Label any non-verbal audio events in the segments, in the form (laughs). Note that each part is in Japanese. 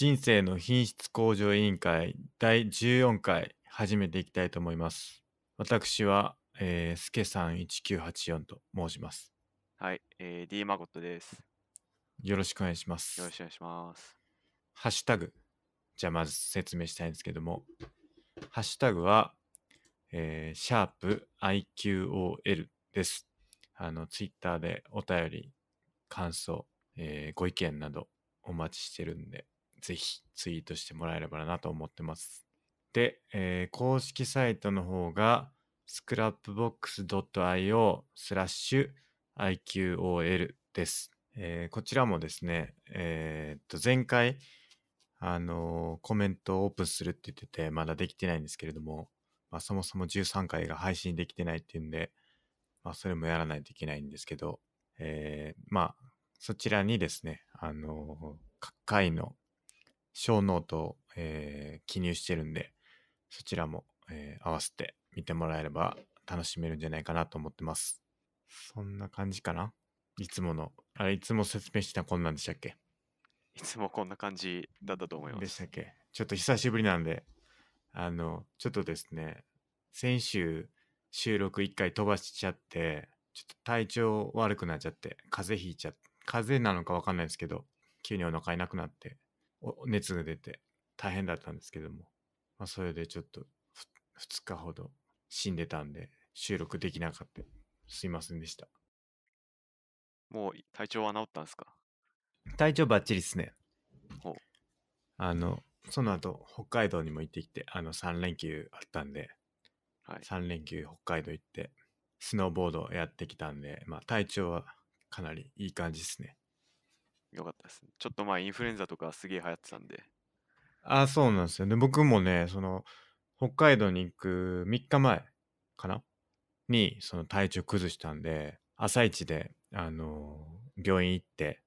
人生の品質向上委員会第14回始めていきたいと思います。私は、えー、すけさん1984と申します。はい、えー、D マゴットです。よろしくお願いします。よろしくお願いします。ハッシュタグ、じゃあまず説明したいんですけども、ハッシュタグは、えー、シャープ i q o l です。あの、ツイッターでお便り、感想、えー、ご意見などお待ちしてるんで、ぜひツイートしてもらえればなと思ってます。で、えー、公式サイトの方が scrapbox.io スラッシュ IQOL です。えー、こちらもですね、えー、っと前回、あのー、コメントをオープンするって言ってて、まだできてないんですけれども、まあ、そもそも13回が配信できてないっていうんで、まあ、それもやらないといけないんですけど、えー、まあ、そちらにですね、あのー、各回の小ノートえー、記入してるんで、そちらも、えー、合わせて見てもらえれば楽しめるんじゃないかなと思ってます。そんな感じかないつもの、あれ、いつも説明してたこんなんでしたっけいつもこんな感じだったと思います。でしたっけちょっと久しぶりなんで、あの、ちょっとですね、先週収録1回飛ばしちゃって、ちょっと体調悪くなっちゃって、風邪ひいちゃって、風邪なのかわかんないですけど、急にお腹いなくなって、熱が出て大変だったんですけども、まあ、それでちょっと2日ほど死んでたんで、収録できなかった。すいませんでした。もう体調は治ったんですか体調バッチリですね。あの、その後、北海道にも行ってきて、あの、3連休あったんで、はい、3連休北海道行って、スノーボードやってきたんで、まあ、体調はかなりいい感じですね。よかったです。ちょっとまあインフルエンザとかすげえ流行ってたんで。あ、そうなんですよね。僕もね、その、北海道に行く3日前かなに、その体調崩したんで、朝一で、あのー病院行って、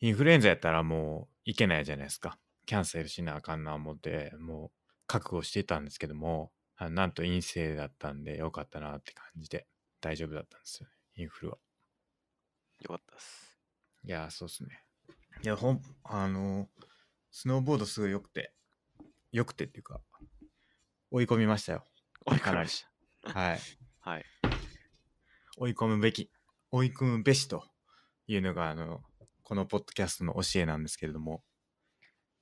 インフルエンザやったらもう行けないじゃないですか。キャンセルしなあかんな思って、もう覚悟してたんですけども、なんと陰性だったんでよかったなって感じで、大丈夫だったんですよね、インフルは。よかったっす。いやそうっすね。いや、ほん、あの、スノーボードすごい良くて、良くてっていうか、追い込みましたよ。追い込みました。はい。(laughs) はい。追い込むべき、追い込むべしというのが、あの、このポッドキャストの教えなんですけれども、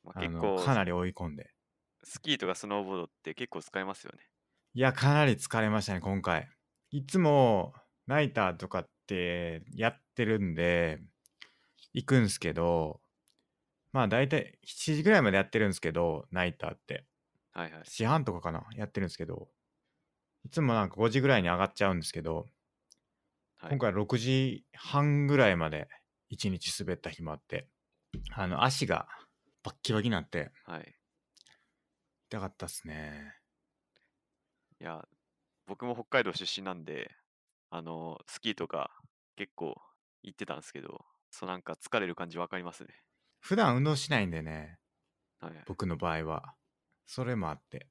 まあ、結構かなり追い込んで。スキーとかスノーボードって結構使えますよね。いや、かなり疲れましたね、今回。いつもナイターとかってやってるんで、行くんすけど、まあ大体7時ぐらいまでやってるんですけど、ナイターって。はいはい。4半とかかな、やってるんですけど、いつもなんか5時ぐらいに上がっちゃうんですけど、はい、今回6時半ぐらいまで1日滑った日もあって、あの足がバッキバキになって、はい。痛かったっすね。いや、僕も北海道出身なんで、あの、スキーとか結構行ってたんですけど、そうなんか疲れる感じわかりますね。普段運動しないんでね、はい、僕の場合は。それもあって、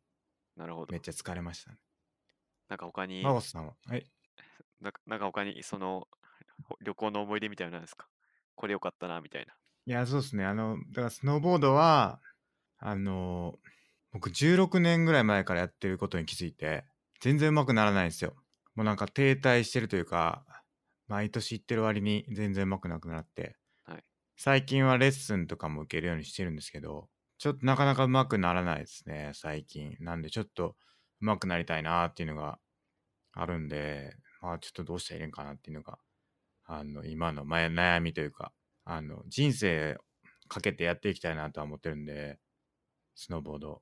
なるほど。めっちゃ疲れましたね。なんか他に、マさんは。はい。(laughs) ななんか他に、その、旅行の思い出みたいなんですかこれ良かったな、みたいな。いや、そうですね。あの、だからスノーボードは、あの、僕16年ぐらい前からやってることに気づいて、全然うまくならないんですよ。もうなんか停滞してるというか、毎年行ってる割に全然うまくなくなって、はい、最近はレッスンとかも受けるようにしてるんですけど、ちょっとなかなかうまくならないですね、最近。なんでちょっとうまくなりたいなっていうのがあるんで、まあちょっとどうしたらいいんかなっていうのが、あの、今の前悩みというか、あの、人生かけてやっていきたいなとは思ってるんで、スノーボード。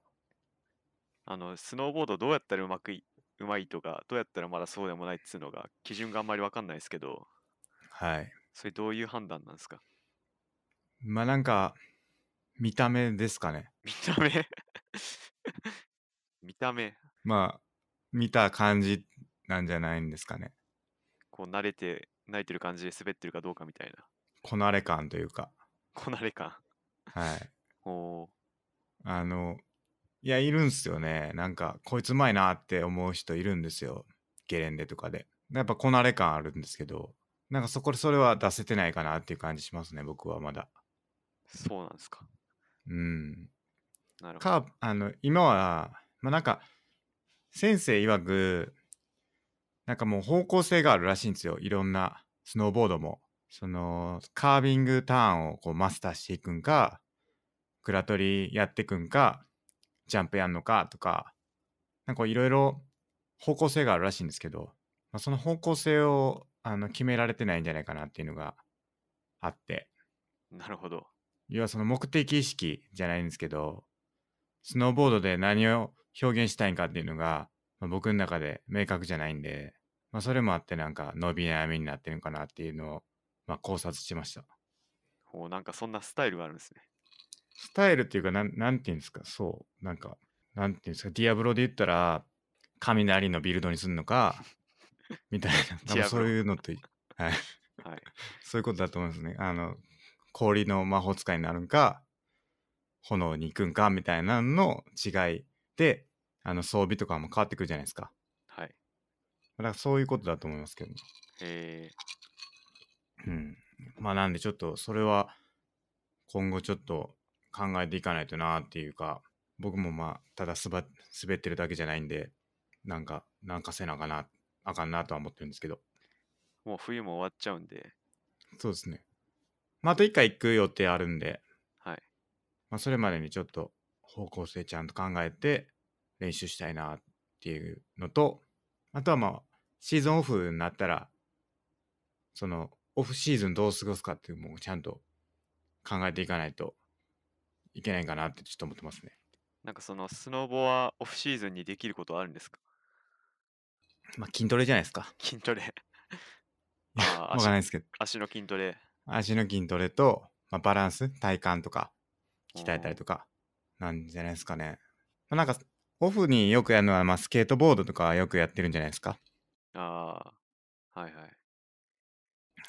あの、スノーボードどうやったらうまくいうまいとか、どうやったらまだそうでもないっつうのが、基準があんまりわかんないですけど、はい。それどういう判断なんですかまあなんか、見た目ですかね。見た目 (laughs) 見た目。まあ、見た感じなんじゃないんですかね。こう、慣れて、慣れてる感じで滑ってるかどうかみたいな。こなれ感というか。こなれ感。はい。おお。あの、いや、いるんすよね。なんか、こいつうまいなって思う人いるんですよ。ゲレンデとかで。やっぱこなれ感あるんですけど、なんかそこでそれは出せてないかなっていう感じしますね、僕はまだ。そうなんですか。うん。なるほど。あの、今は、まあなんか、先生曰く、なんかもう方向性があるらしいんですよ。いろんなスノーボードも。その、カービングターンをこうマスターしていくんか、クラトリやっていくんか、ジャンプやんのかとか、なんかいろいろ方向性があるらしいんですけど、まあ、その方向性をあの決められてないんじゃないかなっていうのがあって。なるほど。要はその目的意識じゃないんですけど、スノーボードで何を表現したいんかっていうのが、まあ、僕の中で明確じゃないんで、まあ、それもあってなんか伸び悩みになってるのかなっていうのを、まあ、考察しました。おなんかそんなスタイルがあるんですね。スタイルっていうか、なんなんていうんですか、そう、なんか、なんていうんですか、ディアブロで言ったら、雷のビルドにするのか、みたいな、(laughs) 多分そういうのって、はい。はい、そういうことだと思いますね。あの、氷の魔法使いになるんか、炎に行くんか、みたいなの違いで、あの装備とかも変わってくるじゃないですか。はい。だからそういうことだと思いますけどね。へえ。うん。まあなんでちょっとそれは今後ちょっと考えていかないとなっていうか、僕もまあ、ただすば滑ってるだけじゃないんで、なんか、なんかせなあかな、あかんなとは思ってるんですけど。もう冬も終わっちゃうんで。そうですね。まあ、あと1回行く予定あるんで、はい。まあ、それまでにちょっと方向性ちゃんと考えて練習したいなっていうのと、あとはまあ、シーズンオフになったら、その、オフシーズンどう過ごすかっていうのもちゃんと考えていかないといけないかなってちょっと思ってますね。なんかそのスノーボはオフシーズンにできることあるんですかまあ、筋トレじゃないですか。筋トレわかんないですけど。足の筋トレ。足の筋トレと、まあ、バランス、体幹とか、鍛えたりとか、なんじゃないですかね。まあ、なんか、オフによくやるのは、まあ、スケートボードとかよくやってるんじゃないですか。ああ、はいはい。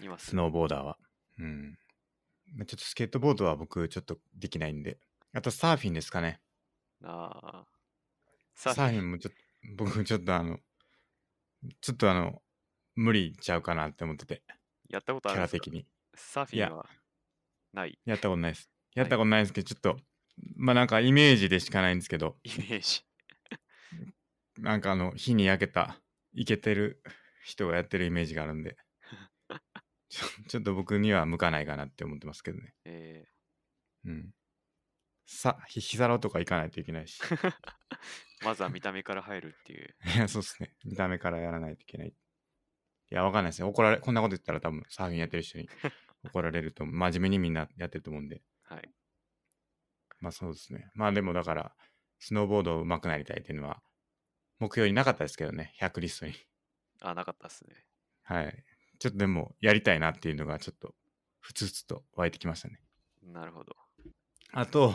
今スノーボーダーは。うん。まあちょっとスケートボードは僕ちょっとできないんで。あとサーフィンですかね。ああ。サーフフィンもちょっと、(laughs) 僕ちょっとあの、ちょっとあの、無理ちゃうかなって思ってて、やったことあキるャんでラすか的に。サーフィンはない。やったことないです。(laughs) やったことないですけど、ちょっと、まあなんかイメージでしかないんですけど、イメージ。(laughs) なんかあの、火に焼けた、いけてる人がやってるイメージがあるんで。(laughs) ちょっと僕には向かないかなって思ってますけどね。えー、うん。さ、ひひざらとか行かないといけないし。(laughs) まずは見た目から入るっていう。(laughs) いや、そうっすね。見た目からやらないといけない。いや、わかんないですね。怒られ、こんなこと言ったら多分サーフィンやってる人に怒られると、真面目にみんなやってると思うんで。はい。まあそうですね。まあでもだから、スノーボード上手くなりたいっていうのは、目標になかったですけどね、100リストに。あ、なかったっすね。はい。ちょっとでもやりたいなっていうのがちょっとふつふつと湧いてきましたね。なるほど。あと、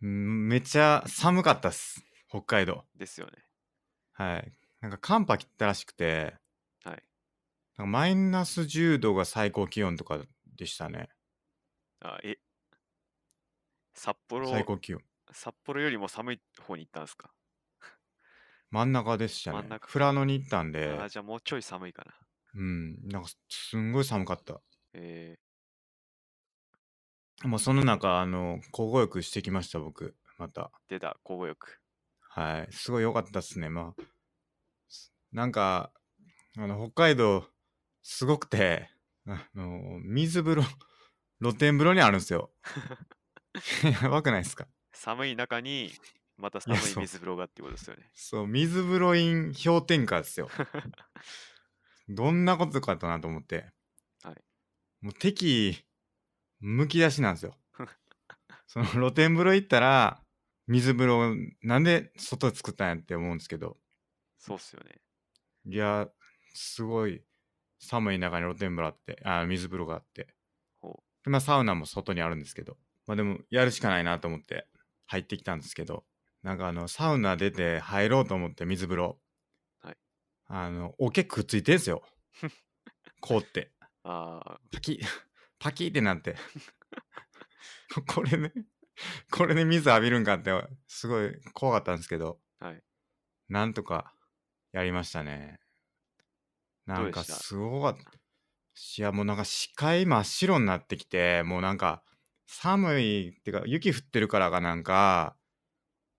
めっちゃ寒かったっす、北海道。ですよね。はい。なんか寒波切ったらしくて、はい。なんかマイナス10度が最高気温とかでしたね。あ、え、札幌最高気温。札幌よりも寒い方に行ったんですか (laughs) 真ん中でしたね。真ん中。富良野に行ったんで。あ、じゃあもうちょい寒いかな。うん、なんかすんごい寒かった。えまあ、その中、あの、交互浴してきました、僕、また。出た、交互浴。はい、すごい良かったっすね。まあ、なんか、あの、北海道、すごくて、あの、水風呂、露天風呂にあるんですよ。(laughs) やばくないですか寒い中に、また寒い水風呂がってことですよね。そう、水風呂イン氷点下ですよ。(laughs) どんなことかだなと思って、はい、もう敵むき出しなんですよ (laughs) その露天風呂行ったら水風呂なんで外作ったんやって思うんですけどそうっすよねいやすごい寒い中に露天風呂あってあ水風呂があってう。まあ、サウナも外にあるんですけどまあでもやるしかないなと思って入ってきたんですけどなんかあのサウナ出て入ろうと思って水風呂あの、おけくっついてんすよ。こうって。(laughs) あパキ、(laughs) パキってなって。(laughs) これね、これで水浴びるんかって、すごい怖かったんですけど、はい。なんとかやりましたね。なんかすごかった。いやもうなんか視界真っ白になってきてもうなんか寒いっていうか雪降ってるからかなんか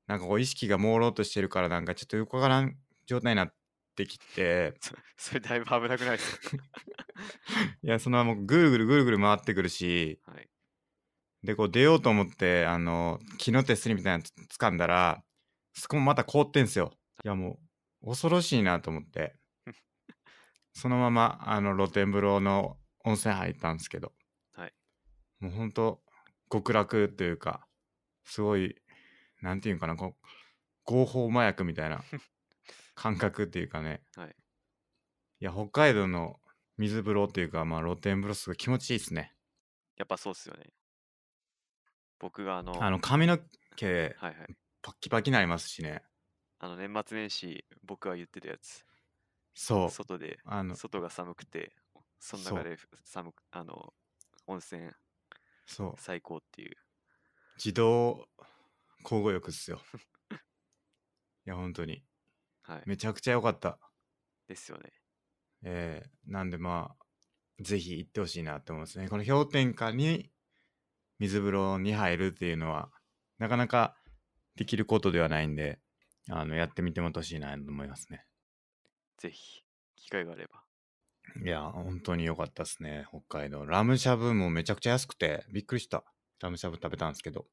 なんかこう意識が朦朧としてるからなんかちょっとよくわからん状態になって。ってきて (laughs) それだいぶ危なくないですか (laughs) いやそのままぐるぐるぐるぐる回ってくるし、はい、でこう出ようと思ってあの木の手すりみたいなの掴んだらそこもまた凍ってんすよいやもう恐ろしいなと思って (laughs) そのままあの露天風呂の温泉入ったんですけど、はい、もうほんと極楽というかすごい何て言うかなこう合法麻薬みたいな感覚っていうかね、はい、いや北海道の水風呂っていうかまあ露天風呂すごい気持ちいいっすねやっぱそうっすよね僕があのあの髪の毛、はいはい、パッキパキなりますしねあの年末年始僕が言ってたやつそう外であの外が寒くてその中で寒くあの温泉そう最高っていう自動交互浴っすよ (laughs) いや本当にはい、めちゃくちゃ良かったですよねえー、なんでまあぜひ行ってほしいなって思いますねこの氷点下に水風呂に入るっていうのはなかなかできることではないんであのやってみてもほしいなと思いますねぜひ機会があればいや本当に良かったですね北海道ラムしゃぶもめちゃくちゃ安くてびっくりしたラムしゃぶ食べたんですけど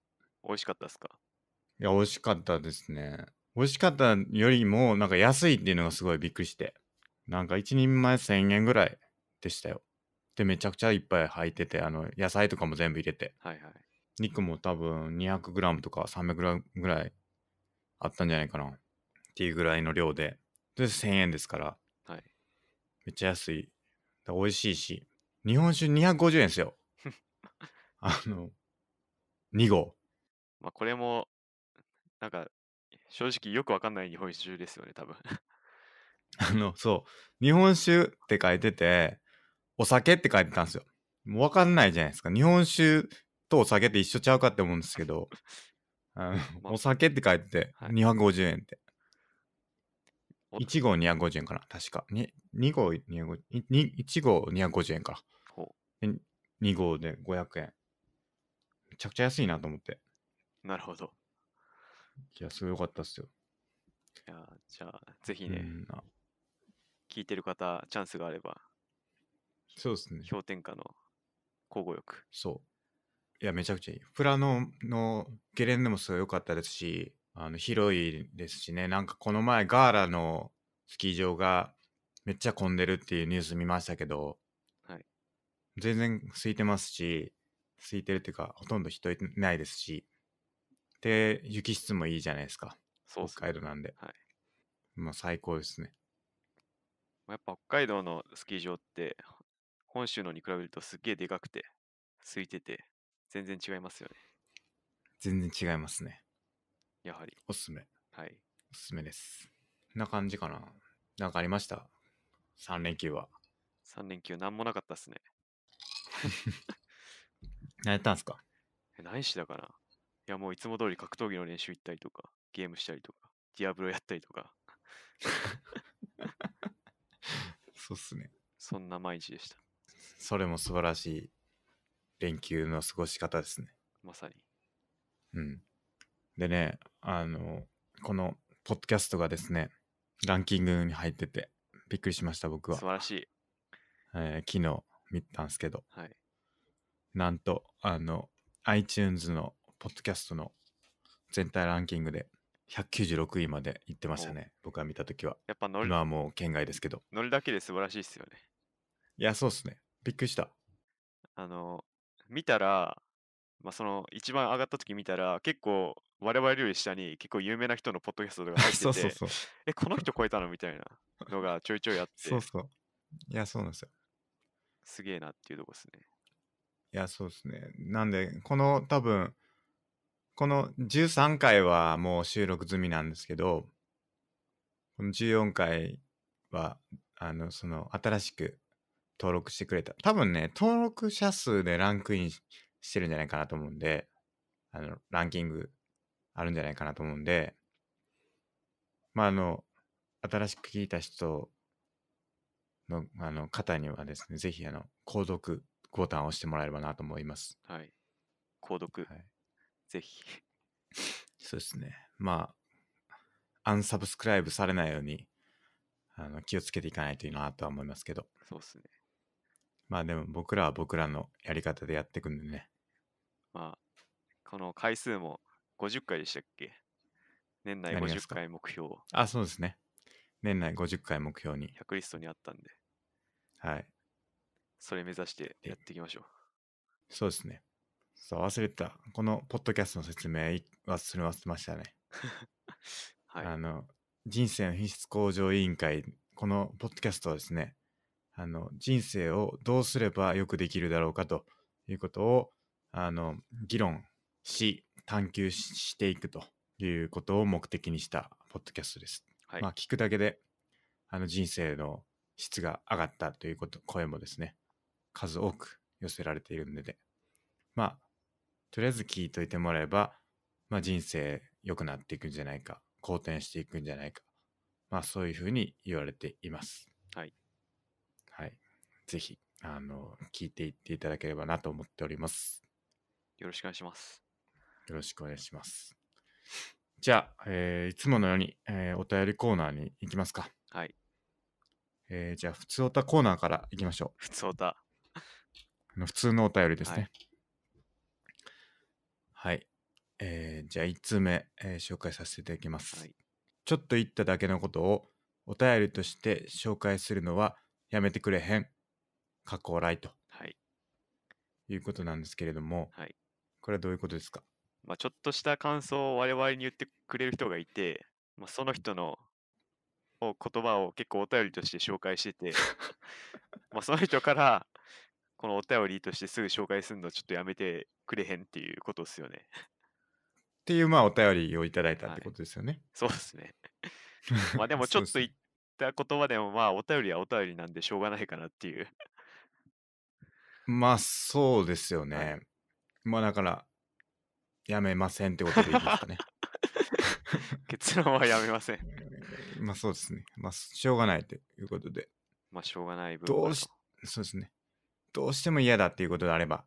美味しかったですかいや美味しかったですね美味しかったよりも、なんか安いっていうのがすごいびっくりして。なんか一人前1000円ぐらいでしたよ。で、めちゃくちゃいっぱい入ってて、あの、野菜とかも全部入れて。はいはい。肉も多分 200g とか 300g ぐらいあったんじゃないかな。っていうぐらいの量で。で、1000円ですから。はい。めっちゃ安い。美味しいし。日本酒250円ですよ。(laughs) あの、2合。まあ、これも、なんか、正直よくわかんない日本酒ですよね、多分。あの、そう。日本酒って書いてて、お酒って書いてたんですよ。もうわかんないじゃないですか。日本酒とお酒って一緒ちゃうかって思うんですけど、あのお酒って書いてて、250円って。お1号250円かな、確か。2号250円。1号250円か。ほ2号で500円。めちゃくちゃ安いなと思って。なるほど。いや、すごい良かったっすよ。いやじゃあ、ぜひね、うん、聞いてる方、チャンスがあれば、そうですね。氷点下の交互浴。そう。いや、めちゃくちゃいい。プラノのゲレンデもすごい良かったですし、あの広いですしね、なんかこの前、ガーラのスキー場がめっちゃ混んでるっていうニュース見ましたけど、はい全然空いてますし、空いてるっていうか、ほとんど人いないですし、で、雪質もいいじゃないですか。そう北海道なんで。はい。もう最高ですね。やっぱ北海道のスキー場って、本州のに比べるとすっげえでかくて、空いてて、全然違いますよね。全然違いますね。やはり。おすすめ。はい。おすすめです。こんな感じかな。なんかありました ?3 連休は。3連休何もなかったっすね。(laughs) 何やったんすか何しだかないや、もういつも通り格闘技の練習行ったりとか、ゲームしたりとか、ディアブロやったりとか。(laughs) そうっすね。そんな毎日でした。それも素晴らしい連休の過ごし方ですね。まさに。うん。でね、あの、このポッドキャストがですね、ランキングに入ってて、びっくりしました、僕は。素晴らしい。えー、昨日見たんですけど、はい、なんと、あの、iTunes のポッドキャストの全体ランキングで196位まで行ってましたね。僕が見たときは。やっぱ乗る。今はもう県外ですけど。乗るだけで素晴らしいですよね。いや、そうっすね。びっくりした。あの、見たら、まあ、その一番上がった時見たら、結構我々より下に結構有名な人のポッドキャストが入ってて、そうそうそうえ、この人超えたのみたいなのがちょいちょいあって。そうそう。いや、そうなんですよ。すげえなっていうとこですね。いや、そうですね。なんで、この多分、この13回はもう収録済みなんですけど、この14回は、あの、その、新しく登録してくれた。多分ね、登録者数でランクインしてるんじゃないかなと思うんで、あの、ランキングあるんじゃないかなと思うんで、まあ、あの、新しく聞いた人の、あの、方にはですね、ぜひ、あの、購読ボタンを押してもらえればなと思います。はい。購読。はいぜひ。そうですね。まあ、アンサブスクライブされないようにあの気をつけていかないといいなとは思いますけど。そうですね。まあでも僕らは僕らのやり方でやっていくんでね。まあ、この回数も50回でしたっけ年内50回目標、あ、そうですね。年内50回目標に。100リストにあったんで、はい。それ目指してやっていきましょう。そうですね。そう、忘れてた。このポッドキャストの説明、忘それ忘れましたね。(laughs) はい、あの、人生の品質向上委員会、このポッドキャストはですね、あの、人生をどうすればよくできるだろうかということを、あの、議論し、探求していくということを目的にしたポッドキャストです。はい、まあ、聞くだけで、あの、人生の質が上がったということ、声もですね、数多く寄せられているので、まあ、とりあえず聞いといてもらえば、まあ、人生良くなっていくんじゃないか好転していくんじゃないか、まあ、そういうふうに言われています。はい、はい、ぜひあの聞いていっていただければなと思っております。よろしくお願いします。よろしくお願いします。じゃあ、えー、いつものように、えー、お便りコーナーに行きますか。はい。えー、じゃあ、普通おたコーナーから行きましょう。普通おた。普通のお便りですね。はいはい。えー、じゃあ1通目、えー紹介させていただきます。はい。ちょっと言っただけのことをお便りとして紹介するのはやめてくれへん。過去来とはい。いうことなんですけれども、はい。これはどういうことですかまあ、ちょっとした感想を我々に言ってくれる人がいて、まあ、その人の言葉を結構お便りとして紹介してて、(laughs) まあその人からこのお便りとしてすぐ紹介するのちょっとやめてくれへんっていうことですよね。っていう、まあ、お便りをいただいたってことですよね。はい、そうですね。(laughs) まあ、でも、ちょっと言った言葉でも、まあ、お便りはお便りなんでしょうがないかなっていう。まあ、そうですよね。まあ、だから、やめませんってことでいいですかね。(laughs) 結論はやめません。(laughs) まあ、そうですね。まあ、しょうがないということで。まあ、しょうがない部分どうし、そうですね。どうしても嫌だっていうことであれば、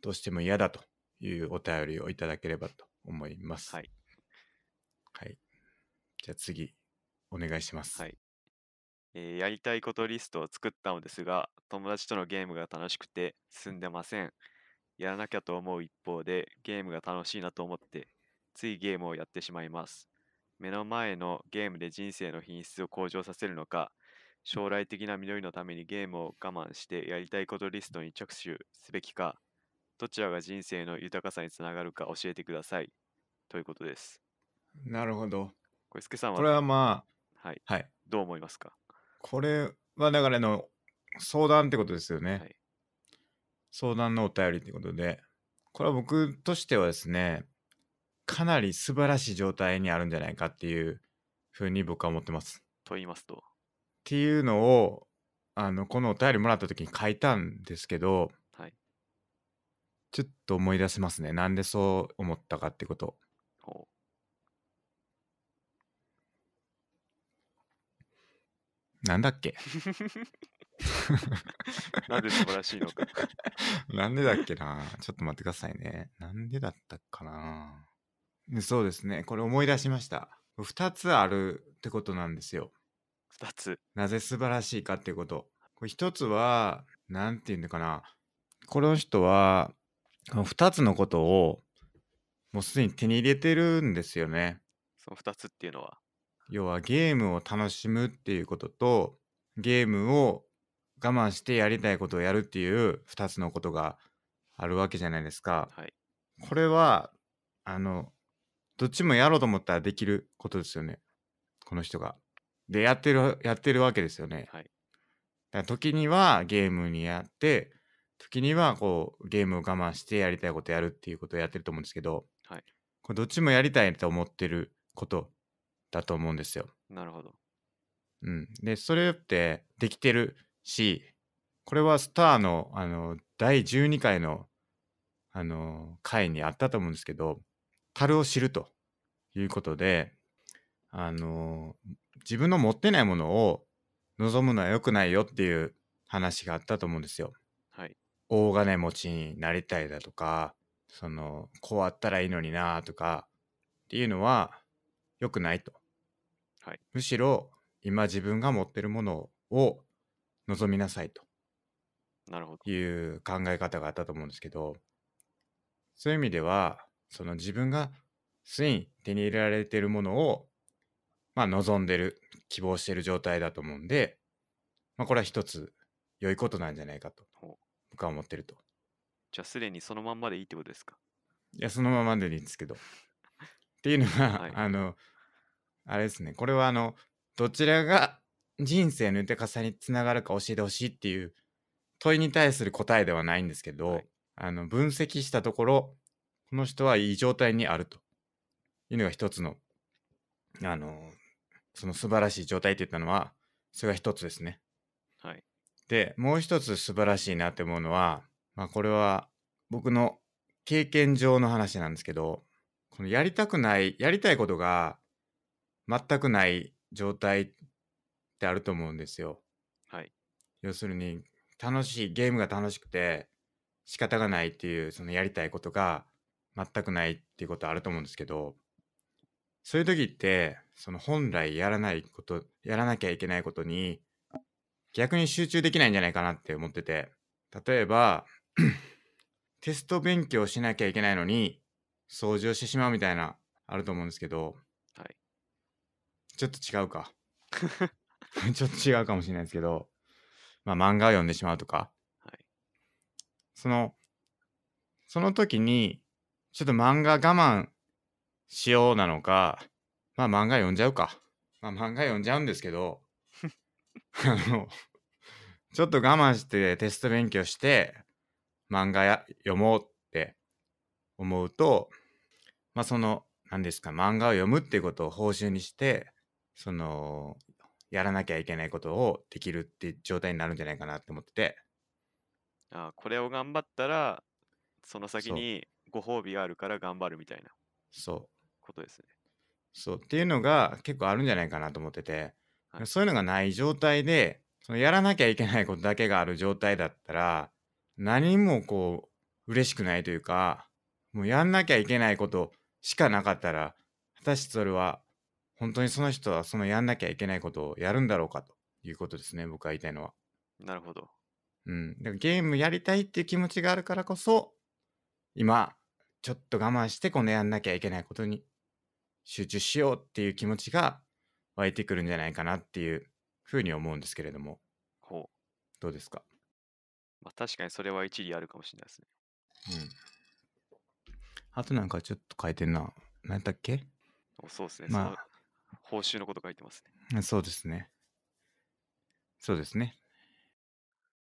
どうしても嫌だというお便りをいただければと思います。はい。はい。じゃあ次、お願いします。はい。えー、やりたいことリストを作ったのですが、友達とのゲームが楽しくて進んでません。やらなきゃと思う一方で、ゲームが楽しいなと思って、ついゲームをやってしまいます。目の前のゲームで人生の品質を向上させるのか、将来的な実りのためにゲームを我慢してやりたいことリストに着手すべきか、どちらが人生の豊かさにつながるか教えてください。ということです。なるほど。これ、すけさんは、これはまあ、はい。はい、どう思いますかこれは、だからの、相談ってことですよね。はい、相談のお便りってことで、これは僕としてはですね、かなり素晴らしい状態にあるんじゃないかっていうふうに僕は思ってます。と言いますと。っていうのを、あの、このお便りもらった時に書いたんですけど、はい。ちょっと思い出せますね。なんでそう思ったかってこと。ほうなんだっけ (laughs) なんで素晴らしいのか。(laughs) なんでだっけなちょっと待ってくださいね。なんでだったかなそうですね。これ思い出しました。2つあるってことなんですよ。2つ。なぜ素晴らしいかっていうこと。一つは、何て言うのかな。この人は、この2つのことを、もうすでに手に入れてるんですよね。その2つっていうのは要はゲームを楽しむっていうことと、ゲームを我慢してやりたいことをやるっていう2つのことがあるわけじゃないですか。はい、これは、あの、どっちもやろうと思ったらできることですよね。この人が。でやってるやってるわけですよね。はい、だ時にはゲームにやって時にはこうゲームを我慢してやりたいことやるっていうことをやってると思うんですけど、はい、これどっちもやりたいと思ってることだと思うんですよ。なるほど。うん、でそれってできてるしこれはスターのあの第12回のあの回にあったと思うんですけど樽を知るということであの自分の持ってないものを望むのは良くないよっていう話があったと思うんですよ。はい、大金持ちになりたいだとかそのこうあったらいいのになとかっていうのは良くないと。はい、むしろ今自分が持ってるものを望みなさいとなるほどいう考え方があったと思うんですけどそういう意味ではその自分がすいに手に入れられているものをまあ、望んでる、希望してる状態だと思うんで、まあ、これは一つ良いことなんじゃないかと、僕は思ってると。じゃあ、すでにそのまんまでいいってことですかいや、そのままでいいんですけど。っていうのは、はい、あの、あれですね、これはあの、どちらが人生の豊かさにつながるか教えてほしいっていう問いに対する答えではないんですけど、はい、あの分析したところこの人はいい状態にあるというのが一つのあのその素晴らしい状態って言ったのは、それが一つですね。はい。で、もう一つ素晴らしいなって思うのは、まあこれは僕の経験上の話なんですけど、このやりたくない、やりたいことが全くない状態ってあると思うんですよ。はい。要するに、楽しい、ゲームが楽しくて仕方がないっていう、そのやりたいことが全くないっていうことあると思うんですけど、そういう時って、その本来やらないこと、やらなきゃいけないことに、逆に集中できないんじゃないかなって思ってて、例えば、(clears throat) テスト勉強しなきゃいけないのに、掃除をしてしまうみたいな、あると思うんですけど、はい。ちょっと違うか。(laughs) (laughs) ちょっと違うかもしれないですけど、まあ漫画を読んでしまうとか、はい。その、その時に、ちょっと漫画我慢しようなのか、まあ漫画読んじゃうか。まあ漫画読んじゃうんですけど、(laughs) あの、ちょっと我慢してテスト勉強して漫画や読もうって思うと、まあその、何ですか、漫画を読むっていうことを報酬にして、その、やらなきゃいけないことをできるって状態になるんじゃないかなって思ってて。ああこれを頑張ったら、その先にご褒美があるから頑張るみたいな。そう。ことですね。そう、っていうのが結構あるんじゃないかなと思ってて、はい。そういうのがない状態で、そのやらなきゃいけないことだけがある状態だったら、何もこう、嬉しくないというか、もうやんなきゃいけないことしかなかったら、果たしてそれは、本当にその人はそのやんなきゃいけないことをやるんだろうかということですね、僕が言いたいのは。なるほど。うん。だからゲームやりたいっていう気持ちがあるからこそ、今、ちょっと我慢してこのやんなきゃいけないことに集中しようっていう気持ちが湧いてくるんじゃないかなっていうふうに思うんですけれどもほう。どうですかまあ、確かにそれは一理あるかもしれないですね。うんあとなんかちょっと書いてんな何だっけそうですね。まあ報酬のこと書いてますね。そうですねそうですね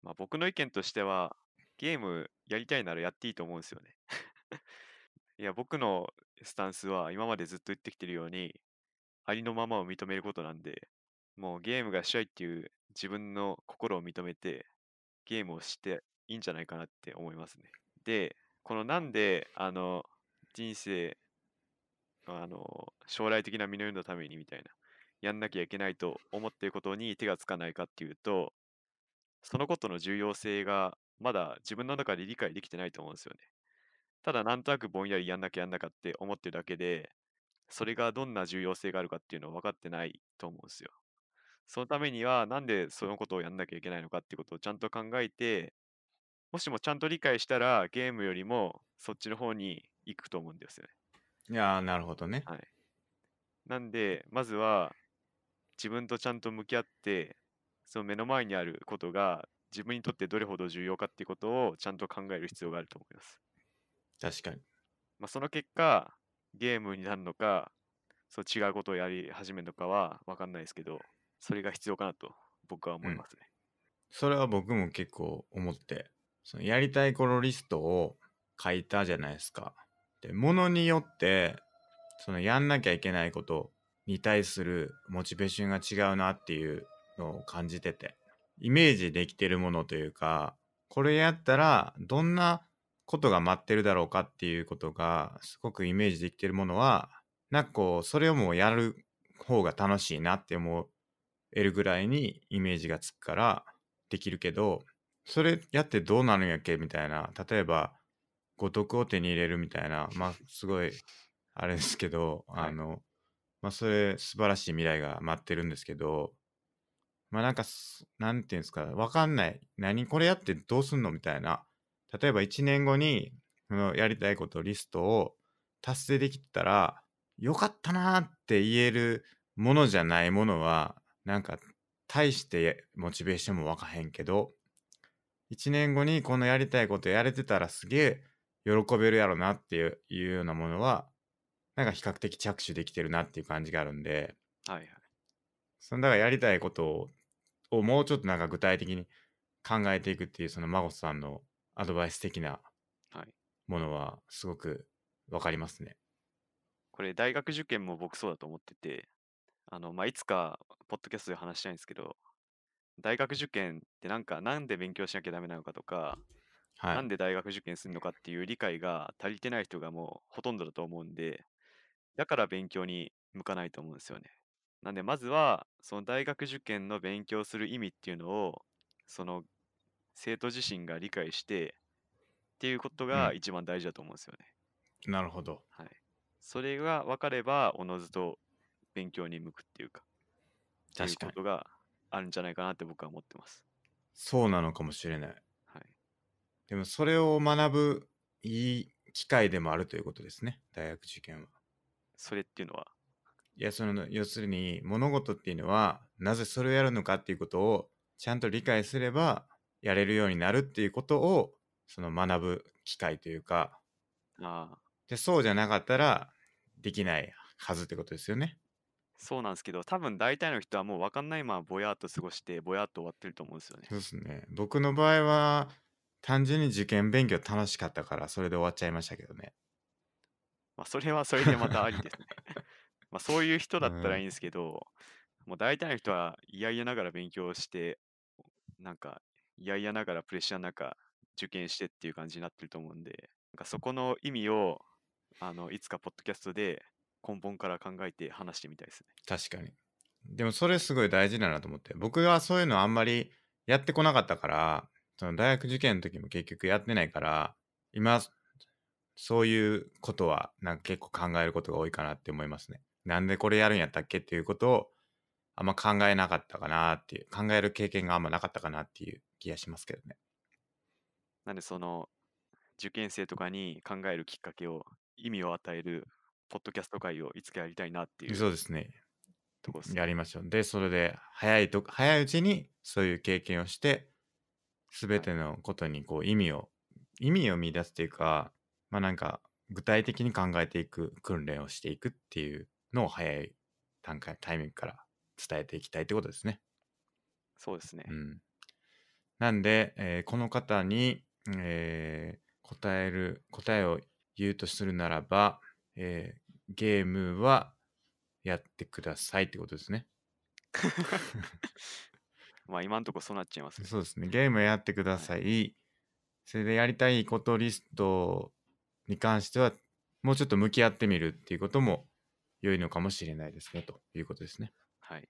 まあ、僕の意見としては、ゲームやりたいならやっていいと思うんですよね。(laughs) いや、僕のスタンスは今までずっと言ってきてるように、ありのままを認めることなんで、もうゲームがしたいっていう自分の心を認めて、ゲームをしていいんじゃないかなって思いますね。で、このなんで、あの、人生、あの、将来的な身の上のためにみたいな、やんなきゃいけないと思っていることに手がつかないかっていうと、そのことの重要性がまだ自分の中で理解できてないと思うんですよね。ただなんとなくぼんやりやんなきゃやんなきゃって思ってるだけで、それがどんな重要性があるかっていうのは分かってないと思うんですよ。そのためには、なんでそのことをやんなきゃいけないのかってことをちゃんと考えて、もしもちゃんと理解したら、ゲームよりもそっちの方に行くと思うんですよね。いやー、なるほどね。はい。なんで、まずは自分とちゃんと向き合って、その目の前にあることが自分にとってどれほど重要かっていうことをちゃんと考える必要があると思います。確かに。まあ、その結果、ゲームになるのか、そう違うことをやり始めるのかは分かんないですけど、それが必要かなと僕は思いますね。うん、それは僕も結構思って、そのやりたい頃リストを書いたじゃないですか。で、ものによって、そのやんなきゃいけないことに対するモチベーションが違うなっていうのを感じてて、イメージできてるものというか、これやったらどんなことが待ってるだろうかっていうことがすごくイメージできてるものはなんかこうそれをもうやる方が楽しいなって思えるぐらいにイメージがつくからできるけどそれやってどうなるんやっけみたいな例えば五徳を手に入れるみたいなまあすごいあれですけど、はい、あのまあそれ素晴らしい未来が待ってるんですけどまあなんかなんていうんですかわかんない何これやってどうすんのみたいな例えば1年後にそのやりたいことリストを達成できたらよかったなって言えるものじゃないものはなんか大してモチベーションも分かへんけど1年後にこのやりたいことやれてたらすげえ喜べるやろなっていうようなものはなんか比較的着手できてるなっていう感じがあるんで、はいはい、そのだからやりたいことをもうちょっとなんか具体的に考えていくっていうその孫さんのアドバイス的なものはすごく分かりますね。これ大学受験も僕そうだと思ってて、あのまあ、いつかポッドキャストで話したいんですけど、大学受験ってなんかなんで勉強しなきゃダメなのかとか、はい、なんで大学受験するのかっていう理解が足りてない人がもうほとんどだと思うんで、だから勉強に向かないと思うんですよね。なんでまずはその大学受験の勉強する意味っていうのをその生徒自身が理解してっていうことが一番大事だと思うんですよね。なるほど。はい、それが分かればおのずと勉強に向くっていうかっていう確かこに。とがあるんじゃないかなって僕は思ってます。そうなのかもしれない。はい、でもそれを学ぶいい機会でもあるということですね。大学受験は。それっていうのはいや、その、要するに物事っていうのは、なぜそれをやるのかっていうことをちゃんと理解すれば、やれるようになるっていうことをその学ぶ機会というかあでそうじゃなかったらできないはずってことですよね。そうなんですけど多分大体の人はもう分かんないままぼやっと過ごしてぼやっと終わってると思うんですよね。そうですね僕の場合は単純に受験勉強楽しかったからそれで終わっちゃいましたけどね。まあそれはそれでまたありですね。(laughs) まあそういう人だったらいいんですけど、もう大体の人は嫌々ながら勉強してなんか嫌やながらプレッシャーの中、受験してっていう感じになってると思うんで、なんかそこの意味を、あの、いつかポッドキャストで根本から考えて話してみたいですね。確かに。でもそれすごい大事だなと思って、僕はそういうのあんまりやってこなかったから、その大学受験の時も結局やってないから、今、そういうことはなんか結構考えることが多いかなって思いますね。なんでこれやるんやったっけっていうことをあんま考えなかったかなっていう、考える経験があんまなかったかなっていう気がしますけどね。なんでその受験生とかに考えるきっかけを意味を与えるポッドキャスト会をいつかやりたいなっていう。そうですね。とこですねやりましょう。で、それで早いと早いうちにそういう経験をして、すべてのことにこう意味を、意味を見出すというか、まあなんか具体的に考えていく訓練をしていくっていうのを早い段階、タイミングから伝えていきたいってことですね。そうですね。うん。なんで、えーこの方に、えー答える、答えを言うとするならば、えーゲームはやってくださいってことですね。(laughs) まあ今んとこそうなっちゃいますね。そうですね。ゲームやってください。それでやりたいことリストに関しては、もうちょっと向き合ってみるっていうことも良いのかもしれないですね、ということですね。はい。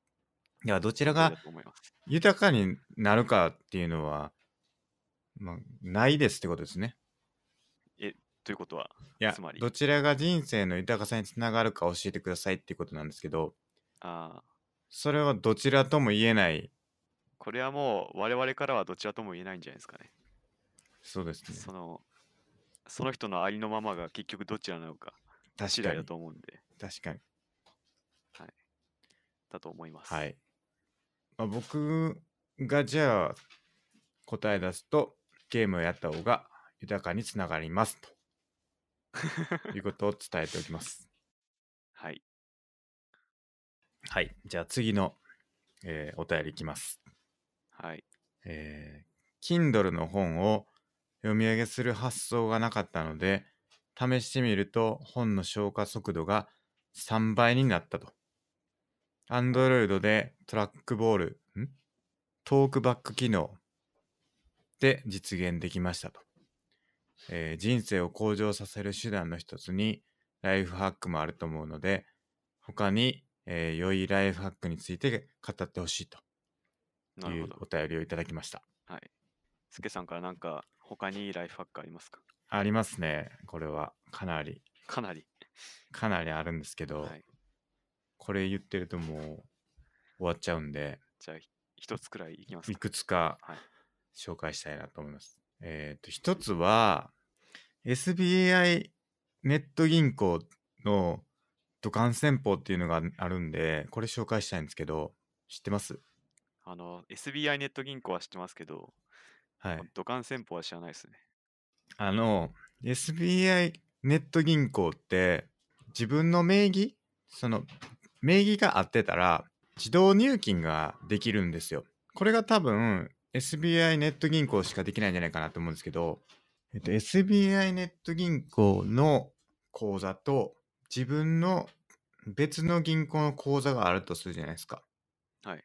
いや、どちらが豊かになるかっていうのは、まあ、ないですってことですね。え、ということは、いや、つまり、どちらが人生の豊かさにつながるか教えてくださいっていうことなんですけど、ああ、それはどちらとも言えない、これはもう我々からはどちらとも言えないんじゃないですかね。そうですね。その、その人のありのままが結局どちらなのか確次か第だに、と思うんで、確かに。はい、だと思います、はい。まあ、僕がじゃあ答え出すとゲームをやった方が豊かにつながりますと (laughs) いうことを伝えておきます。はい。はい。じゃあ次の、えー、お便りいきます。はい。えー、Kindle の本を読み上げする発想がなかったので、試してみると本の消化速度が3倍になったと。Android でトラックボール、んトークバック機能で実現できましたと。えー、人生を向上させる手段の一つにライフハックもあると思うので、他に、えー、良いライフハックについて語ってほしいというお便りをいただきました。はい。すけさんからなんか他にいいライフハックありますかありますね。これはかなり。かなり。かなりあるんですけど、はい、これ言ってるともう終わっちゃうんでじゃあ一つくらいいきますかいくつか紹介したいなと思います、はい、えっ、と一つは SBI ネット銀行の土管戦法っていうのがあるんでこれ紹介したいんですけど知ってますあの SBI ネット銀行は知ってますけど、はい、土管戦法は知らないですねあの SBI ネット銀行って自分の名義その名義が合ってたら自動入金ができるんですよ。これが多分 SBI ネット銀行しかできないんじゃないかなと思うんですけど、えっと、SBI ネット銀行の口座と自分の別の銀行の口座があるとするじゃないですか。はい。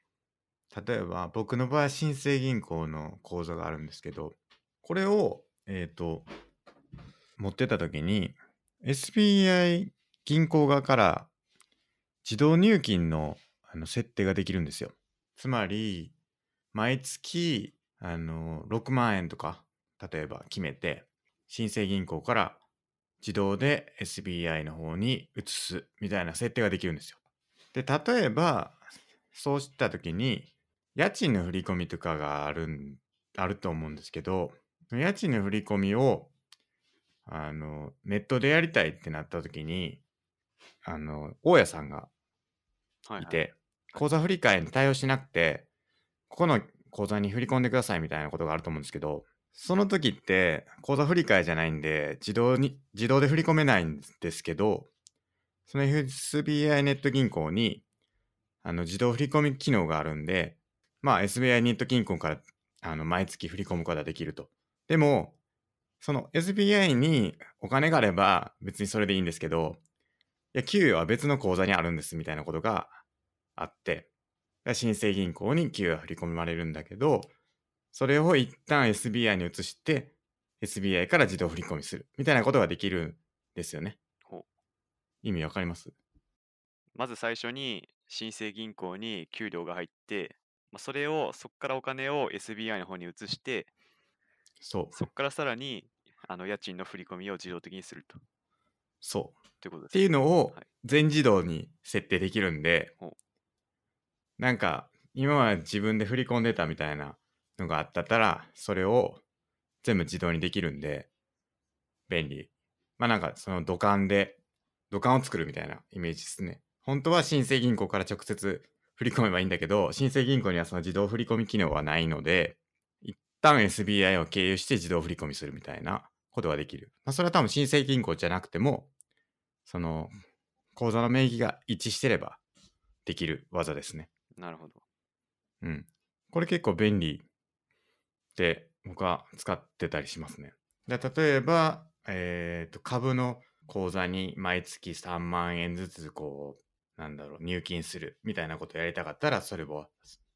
例えば僕の場合新生銀行の口座があるんですけど、これを、えっ、ー、と、持ってた時に SBI 銀行側から自動入金のあの設定ができるんですよ。つまり、毎月、あの、6万円とか、例えば決めて、新生銀行から自動で SBI の方に移すみたいな設定ができるんですよ。で、例えば、そうした時に、家賃の振り込みとかがある、あると思うんですけど、家賃の振り込みを、あの、ネットでやりたいってなった時に、あの、大家さんがいて、はいはい、口座振り替えに対応しなくて、ここの口座に振り込んでくださいみたいなことがあると思うんですけど、その時って口座振り替えじゃないんで、自動に、自動で振り込めないんですけど、その SBI ネット銀行に、あの、自動振り込み機能があるんで、まあ SBI ネット銀行から、あの、毎月振り込むことができると。でも、その SBI にお金があれば別にそれでいいんですけど、いや、給与は別の口座にあるんですみたいなことがあって、新生銀行に給与が振り込まれるんだけど、それを一旦 SBI に移して、SBI から自動振り込みするみたいなことができるんですよね。意味わかりますまず最初に新生銀行に給料が入って、まあ、それをそこからお金を SBI の方に移してそうそこからさらにあの家賃の振り込みを自動的にすると。そうということです、ね、っていうのを全自動に設定できるんで、はい、なんか、今は自分で振り込んでたみたいなのがあったったら、それを全部自動にできるんで、便利。まあなんか、その土管で、土管を作るみたいなイメージですね。本当は新生銀行から直接振り込めばいいんだけど、新生銀行にはその自動振り込み機能はないので、一旦 SBI を経由して自動振り込みするみたいなことができる。まあ、それは多分新生銀行じゃなくても、その、口座の名義が一致してればできる技ですね。なるほど。うん。これ結構便利で僕は使ってたりしますね。で例えば、えーと、株の口座に毎月3万円ずつこう、なんだろう、入金するみたいなことをやりたかったらそれも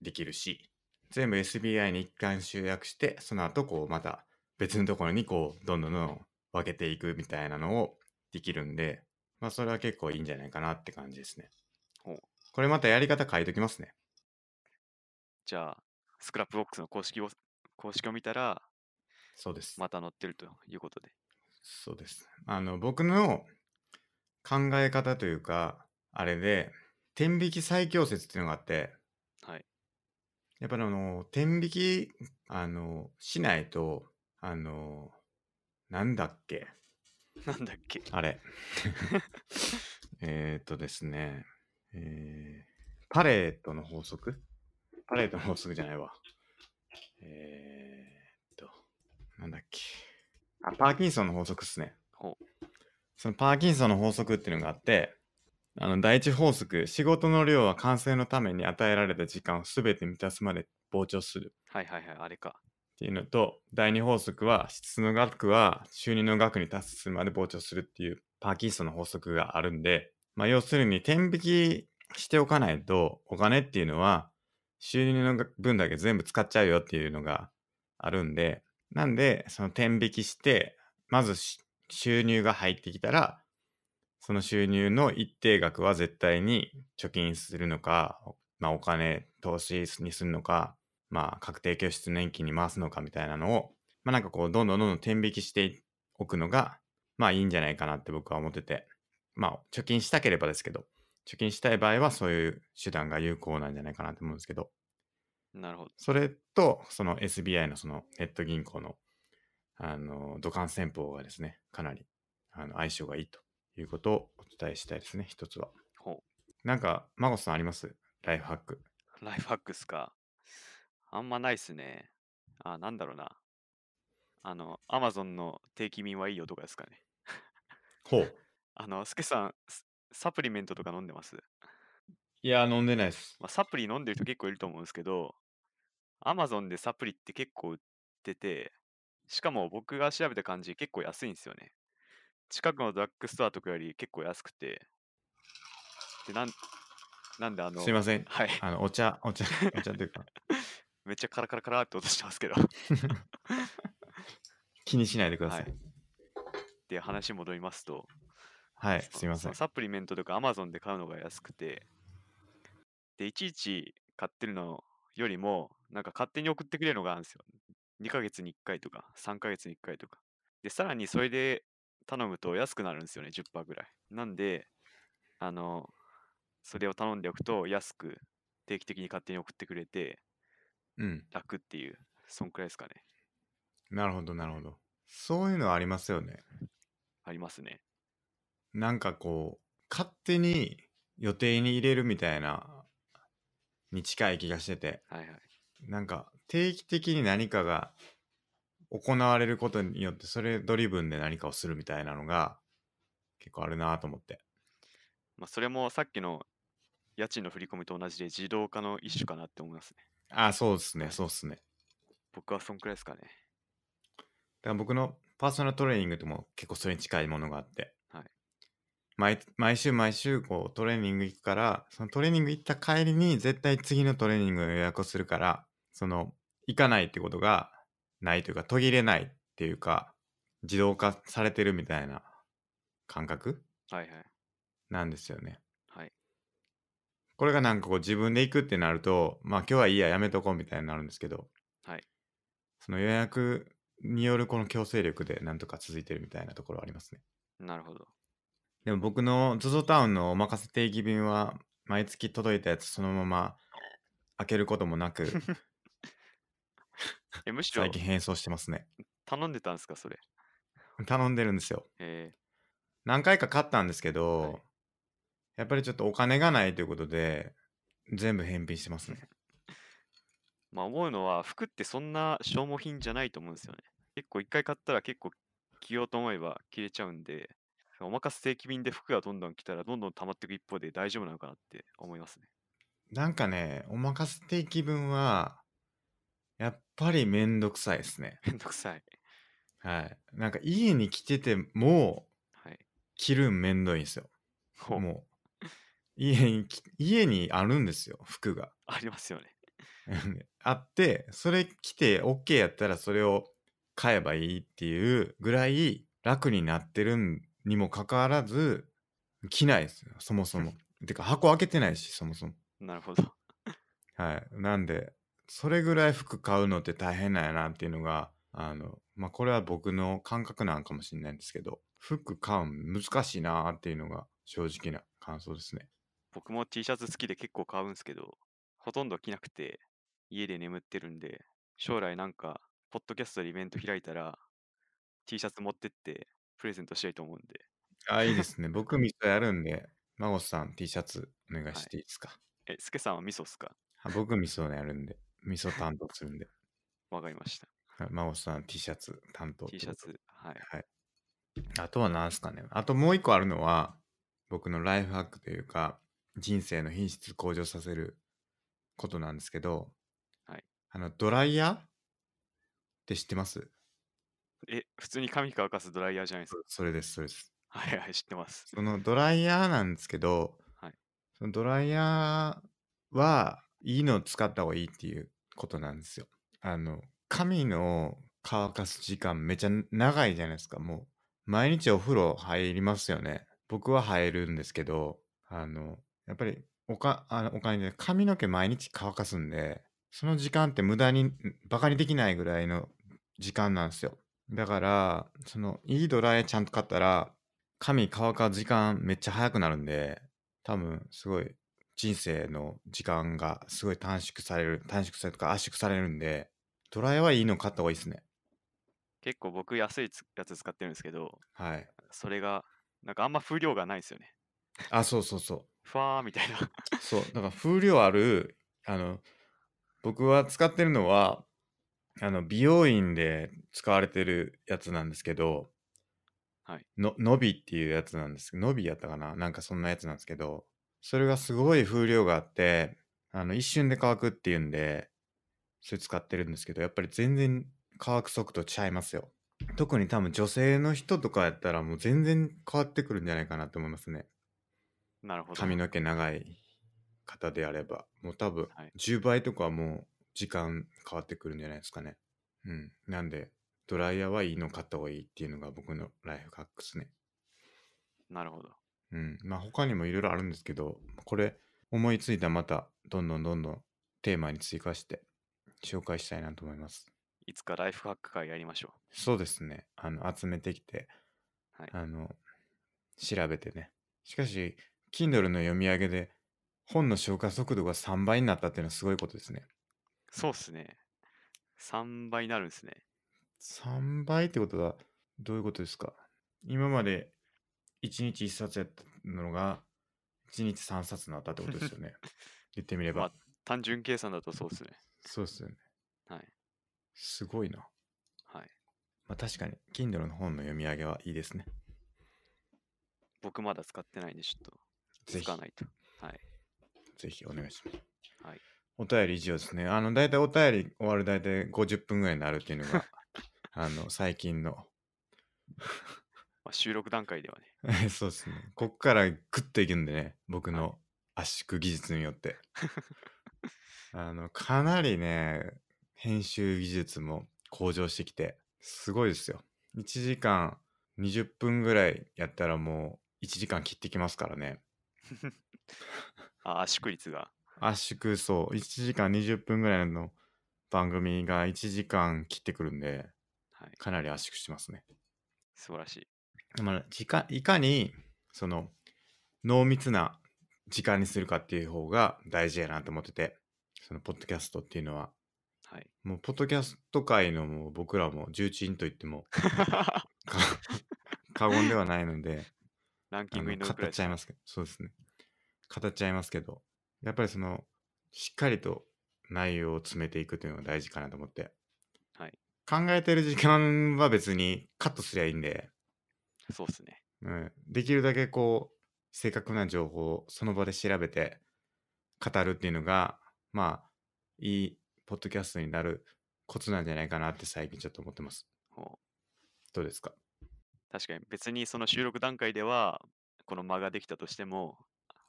できるし、全部 SBI に一貫集約して、その後こうまた別のところにこう、どんどんどん分けていくみたいなのをできるんで、まあそれは結構いいんじゃないかなって感じですね。これまたやり方変えときますね。じゃあ、スクラップボックスの公式を公式を見たら、そうです。また載ってるということで。そうです。あの、僕の考え方というか、あれで、天引き最強説っていうのがあって、はい。やっぱりあの、天引き、あの、しないと、あの、なんだっけ。なんだっけ。あれ。(laughs) えっとですね。えー、パレートの法則パレートの法則じゃないわ。えー、っと、なんだっけ。あ、パーキンソンの法則っすね。そのパーキンソンの法則っていうのがあって、あの第一法則、仕事の量は完成のために与えられた時間を全て満たすまで膨張する。はいはいはい、あれか。っていうのと、第二法則は質の額は収入の額に達するまで膨張するっていうパーキンソンの法則があるんで、まあ、要するに、天引きしておかないと、お金っていうのは、収入の分だけ全部使っちゃうよっていうのがあるんで、なんで、その天引きして、まず収入が入ってきたら、その収入の一定額は絶対に貯金するのか、まあ、お金投資にするのか、まあ、確定拠出年金に回すのかみたいなのを、まあ、なんかこう、どんどんどんどん天引きしておくのが、まあいいんじゃないかなって僕は思ってて。まあ、貯金したければですけど、貯金したい場合はそういう手段が有効なんじゃないかなと思うんですけど、なるほど。それと、その SBI のそのネット銀行の、あの、土管戦法がですね、かなり、あの、相性がいいということをお伝えしたいですね、一つは。ほう。なんか、マゴさんありますライフハック。ライフハックっすか。あんまないっすね。あ、なんだろうな。あの、アマゾンの定期便はいいよとかですかね。ほう。あの、スケさん、サプリメントとか飲んでますいや、飲んでないです。まあ、サプリ飲んでる人結構いると思うんですけど、アマゾンでサプリって結構売ってて、しかも僕が調べた感じ結構安いんですよね。近くのドラッグストアとかより結構安くて、で、なん、なんであすいません。はい、あの、お茶、お茶、お茶というか、(laughs) めっちゃカラカラカラって音してますけど (laughs) 気にしないでください。い。で、話戻りますと、はい、すみません。サプリメントとか Amazon で買うのが安くて、で、いちいち買ってるのよりも、なんか勝手に送ってくれるのがあるんですよ。2ヶ月に1回とか、3ヶ月に1回とか。で、さらにそれで頼むと安くなるんですよね、10%ぐらい。なんで、あの、それを頼んでおくと安く定期的に勝手に送ってくれて、うん、楽っていう、そんくらいですかね。なるほど、なるほど。そういうのはありますよね。ありますね。なんかこう、勝手に予定に入れるみたいな、に近い気がしてて、はいはい。なんか定期的に何かが行われることによって、それドリブンで何かをするみたいなのが結構あるなと思って。まあ、それもさっきの家賃の振り込みと同じで自動化の一種かなって思いますね。ああ、そうですね、そうですね。僕はそんくらいですかね。だから僕のパーソナルトレーニングとも結構それに近いものがあって、毎毎週毎週こうトレーニング行くからそのトレーニング行った帰りに絶対次のトレーニングの予約をするからその行かないってことがないというか途切れないっていうか自動化されてるみたいな感覚はいはい。なんですよね。はい。これがなんかこう自分で行くってなるとまあ今日はいいややめとこうみたいになるんですけどはい。その予約によるこの強制力でなんとか続いてるみたいなところはありますね。なるほど。でも僕の ZOZO タウンのお任せ定義便は毎月届いたやつそのまま開けることもなく (laughs) むしろ最近変装してますね。頼んでたんですか、それ。頼んでるんですよ。何回か買ったんですけど、はい、やっぱりちょっとお金がないということで、全部返品してますね。(laughs) まあ思うのは、服ってそんな消耗品じゃないと思うんですよね。結構一回買ったら結構着ようと思えば着れちゃうんで、おかせ定期便で服がどんどん来たらどんどん溜まっていく一方で大丈夫なのかなって思いますね。なんかね、お任せ定期分は、やっぱりめんどくさいですね。(laughs) めんどくさい。はい。なんか家に来てても、はい、着るんめんどいんですよ。もう。家に、家にあるんですよ、服が。ありますよね。(laughs) あって、それ着て OK やったらそれを買えばいいっていうぐらい楽になってるんにもかかわらず、着ないですよ、そもそも。(laughs) てか、箱開けてないし、そもそも。なるほど。はい。なんで、それぐらい服買うのって大変なんやなっていうのが、あの、まあ、これは僕の感覚なんかもしれないんですけど、服買う難しいなっていうのが正直な感想ですね。僕も T シャツ好きで結構買うんですけど、ほとんど着なくて、家で眠ってるんで、将来なんか、ポッドキャストでイベント開いたら、T シャツ持ってって、プレゼントしたいと思うんで。あ、いいですね。(laughs) 僕、味噌やるんで、孫さん T シャツお願いしていいですか。え、すけさんは味噌っすかあ僕、味噌やるんで、味噌担当するんで。(laughs) わかりました。はいさん T シャツ担当。T シャ。ツ、はい。はい。あとは何すかね。あともう一個あるのは、僕のライフハックというか、人生の品質向上させることなんですけど、はいあの、ドライヤーって知ってますえ、普通に髪乾かすドライヤーじゃないですか。それです、それです。はいはい、知ってます。そのドライヤーなんですけど、はい。そのドライヤーはいいのを使った方がいいっていうことなんですよ。あの、髪の乾かす時間めちゃ長いじゃないですか。もう、毎日お風呂入りますよね。僕は入るんですけど、あの、やっぱりおか、あのお金で髪の毛毎日乾かすんで、その時間って無駄に、バカにできないぐらいの時間なんですよ。だから、その、いいドライちゃんと買ったら、髪乾か時間めっちゃ早くなるんで、多分、すごい、人生の時間がすごい短縮される、短縮されるとか圧縮されるんで、ドライはいいの買った方がいいですね。結構僕安いやつ使ってるんですけど、はい。それが、なんかあんま風量がないですよね。あ、そうそうそう。ふわーみたいなそう、だから風量ある、あの、僕は使ってるのは、あの、美容院で使われてるやつなんですけど、はい。の、のびっていうやつなんですけど、のびやったかななんかそんなやつなんですけど、それがすごい風量があって、あの、一瞬で乾くっていうんで、それ使ってるんですけど、やっぱり全然乾く速度ちゃいますよ。特に多分女性の人とかやったらもう全然変わってくるんじゃないかなと思いますね。なるほど。髪の毛長い方であれば、もう多分10倍とかもう、時間変わってくるんじゃないですかね。うん。なんで、ドライヤーはいいの買った方がいいっていうのが僕のライフハックスね。なるほど。うん。まあ他にもいろいろあるんですけど、これ思いついたまたどんどんどんどんテーマに追加して紹介したいなと思います。いつかライフハック会やりましょう。そうですね。あの、集めてきて、はい、あの、調べてね。しかし、Kindle の読み上げで本の消化速度が3倍になったっていうのはすごいことですね。そうっすね。3倍になるんですね。3倍ってことはどういうことですか今まで1日1冊やったのが1日3冊になったってことですよね。(laughs) 言ってみれば。まあ、単純計算だとそうっすね。そうっすよね。はい。すごいな。はい。まあ確かに、Kindle の本の読み上げはいいですね。僕まだ使ってないんで、ちょっと、ぜひ使わないと。はい。ぜひお願いします。はい。お便り以上ですね。あの、大体お便り終わる大体50分ぐらいになるっていうのが、(laughs) あの、最近の。まあ、収録段階ではね。(laughs) そうですね。こっからグッといくんでね、僕の圧縮技術によって。あの、かなりね、編集技術も向上してきて、すごいですよ。1時間20分ぐらいやったらもう1時間切ってきますからね。(laughs) あ、圧縮率が。圧縮そう、1時間20分ぐらいの番組が1時間切ってくるんで、はい、かなり圧縮してますね。素晴らしい。まあ、時間いかにその濃密な時間にするかっていう方が大事やなと思ってて、そのポッドキャストっていうのは。はい、もうポッドキャスト界のもう僕らも重鎮と言っても (laughs) 過言ではないので、ランキングに乗っちゃいますけど、そうですね。語っちゃいますけど、やっぱりその、しっかりと内容を詰めていくというのが大事かなと思って。はい。考えてる時間は別にカットすりゃいいんで。そうっすね。うん。できるだけこう、正確な情報をその場で調べて語るっていうのが、まあ、いいポッドキャストになるコツなんじゃないかなって最近ちょっと思ってます。どうですか確かに別にその収録段階ではこの間ができたとしても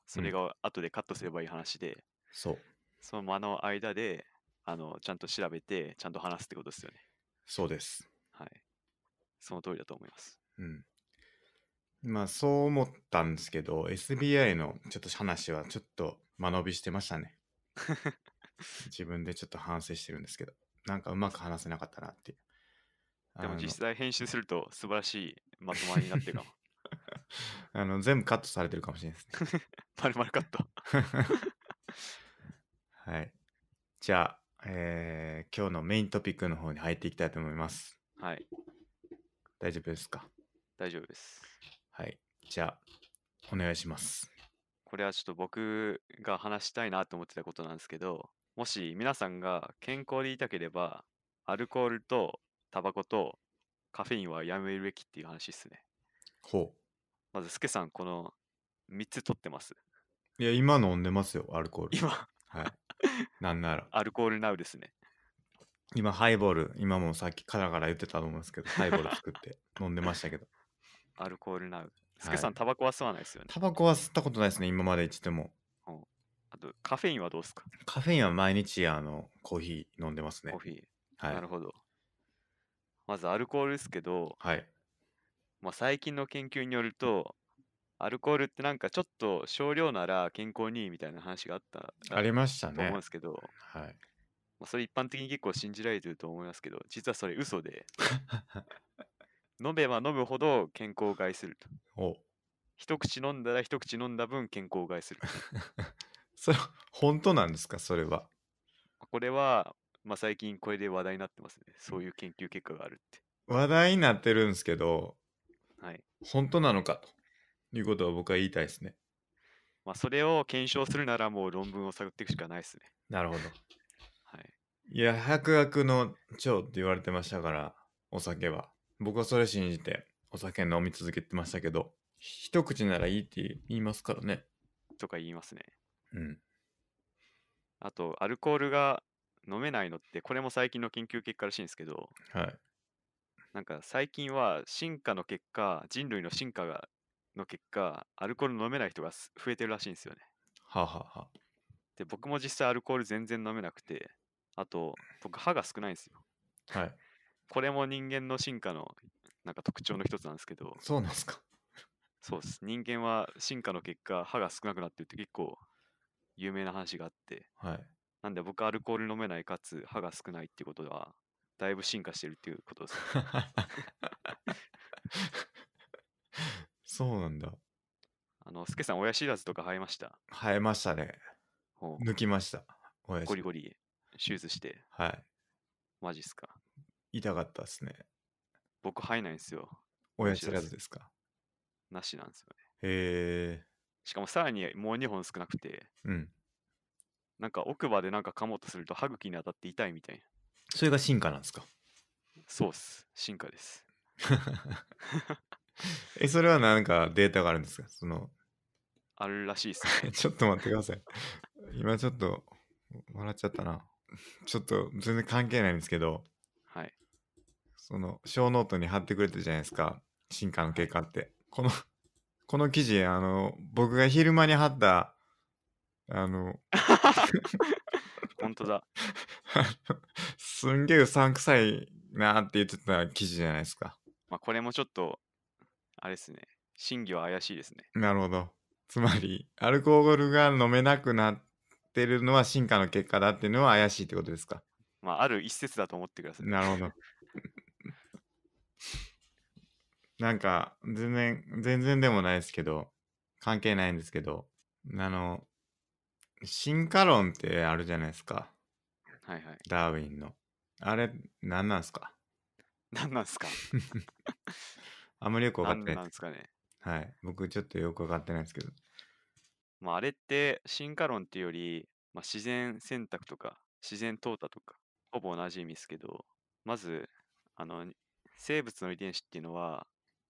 それが後でカットすればいい話で、うん、そうその間の間であのちゃんと調べてちゃんと話すってことですよねそうですはいその通りだと思いますうんまあそう思ったんですけど SBI のちょっと話はちょっと間延びしてましたね (laughs) 自分でちょっと反省してるんですけどなんかうまく話せなかったなっていうでも実際編集すると素晴らしいまとまりになってるかもあの全部カットされてるかもしれないですね。まるまるカット。(laughs) はい。じゃあ、えー、今日のメイントピックの方に入っていきたいと思います。はい。大丈夫ですか大丈夫です。はい。じゃあ、お願いします。これはちょっと僕が話したいなと思ってたことなんですけど、もし皆さんが健康でいたければ、アルコールとタバコとカフェインはやめるべきっていう話ですね。ほう。まず、スケさん、この3つ取ってます。いや、今飲んでますよ、アルコール。今。はい。なんなら。(laughs) アルコールナウですね。今、ハイボール、今もさっきカラカラ言ってたと思うんですけど、ハイボール作って飲んでましたけど。(laughs) アルコールナウ。スケさん、はい、タバコは吸わないですよね。タバコは吸ったことないですね、今まで一度も。あと、カフェインはどうですかカフェインは毎日、あの、コーヒー飲んでますね。コーヒー。はい。なるほど。まず、アルコールですけど、はい。まあ、最近の研究によると、アルコールってなんかちょっと少量なら健康にいいみたいな話があったありましたね。と思うんですけど、はいまあ、それ一般的に結構信じられてると思いますけど、実はそれ嘘で、(laughs) 飲めば飲むほど健康を害すると。お一口飲んだら一口飲んだ分健康を害する。(laughs) それ本当なんですかそれは。これは、まあ、最近これで話題になってますね。そういう研究結果があるって。話題になってるんですけど、はい、本当なのかということを僕は言いたいですね。まあ、それを検証するならもう論文を探っていくしかないですね。なるほど。はい、いや、白悪の腸って言われてましたから、お酒は。僕はそれ信じてお酒飲み続けてましたけど、一口ならいいって言いますからね。とか言いますね。うん。あと、アルコールが飲めないのって、これも最近の研究結果らしいんですけど、はい、なんか最近は進化の結果、人類の進化がの結果、アルコール飲めない人が増えてるらしいんですよね。はあ、はあは、で、僕も実際アルコール全然飲めなくて、あと、僕、歯が少ないんですよ。はい。(laughs) これも人間の進化のなんか特徴の一つなんですけど。そうなんですか。(laughs) そうです。人間は進化の結果、歯が少なくなってるって結構有名な話があって。はい。なんで僕アルコール飲めないかつ歯が少ないってことはだいぶ進化してるっていうことです。そうなんだ。あの、すけさん、親知らずとか生えました生えましたね。抜きました。親ゴリゴリ、シューズして。はい。マジっすか。痛かったっすね。僕、生えないんですよ。親知らずですか。なしなんですよね。へえ。しかも、さらにもう2本少なくて。うん。なんか奥歯でなんか噛もうとすると歯茎に当たって痛いみたいな。それが進化なんですかそうっす。進化です。(laughs) え、それは何かデータがあるんですかその。あるらしいっす、ね、(laughs) ちょっと待ってください。今ちょっと笑っちゃったな。ちょっと全然関係ないんですけど、はい。その、小ノートに貼ってくれてるじゃないですか。進化の結果って。このこの記事、あの、僕が昼間に貼った、あの、(laughs) 本当だ。(laughs) すんげえうさんくさいなーって言ってた記事じゃないですか。まあ、これもちょっと、あれですね。真偽は怪しいですね。なるほど。つまり、アルコールが飲めなくなってるのは進化の結果だっていうのは怪しいってことですか。まあ、ある一説だと思ってください。なるほど。(laughs) なんか、全然、全然でもないですけど、関係ないんですけど、あの、進化論ってあるじゃないですか。はいはい。ダーウィンの。あれ、何なんすか何なんすか (laughs) あんまりよく分かってない。何なんすかね。はい。僕ちょっとよく分かってないですけど。まあ、あれって進化論っていうより、まあ、自然選択とか自然淘汰とか、ほぼ同じ意味ですけど、まず、あの、生物の遺伝子っていうのは、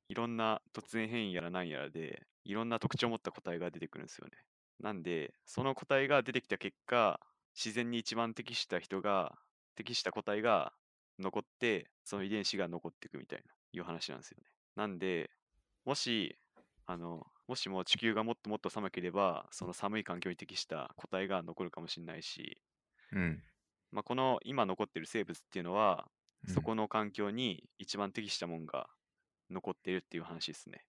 いろんな突然変異やら何やらで、いろんな特徴を持った個体が出てくるんですよね。なんで、その個体が出てきた結果、自然に一番適した人が、適した個体が残って、その遺伝子が残っていくみたいな、いう話なんですよね。なんで、もし、あの、もしも地球がもっともっと寒ければ、その寒い環境に適した個体が残るかもしれないし、うん。まあ、この今残ってる生物っていうのは、うん、そこの環境に一番適したもんが残ってるっていう話ですね。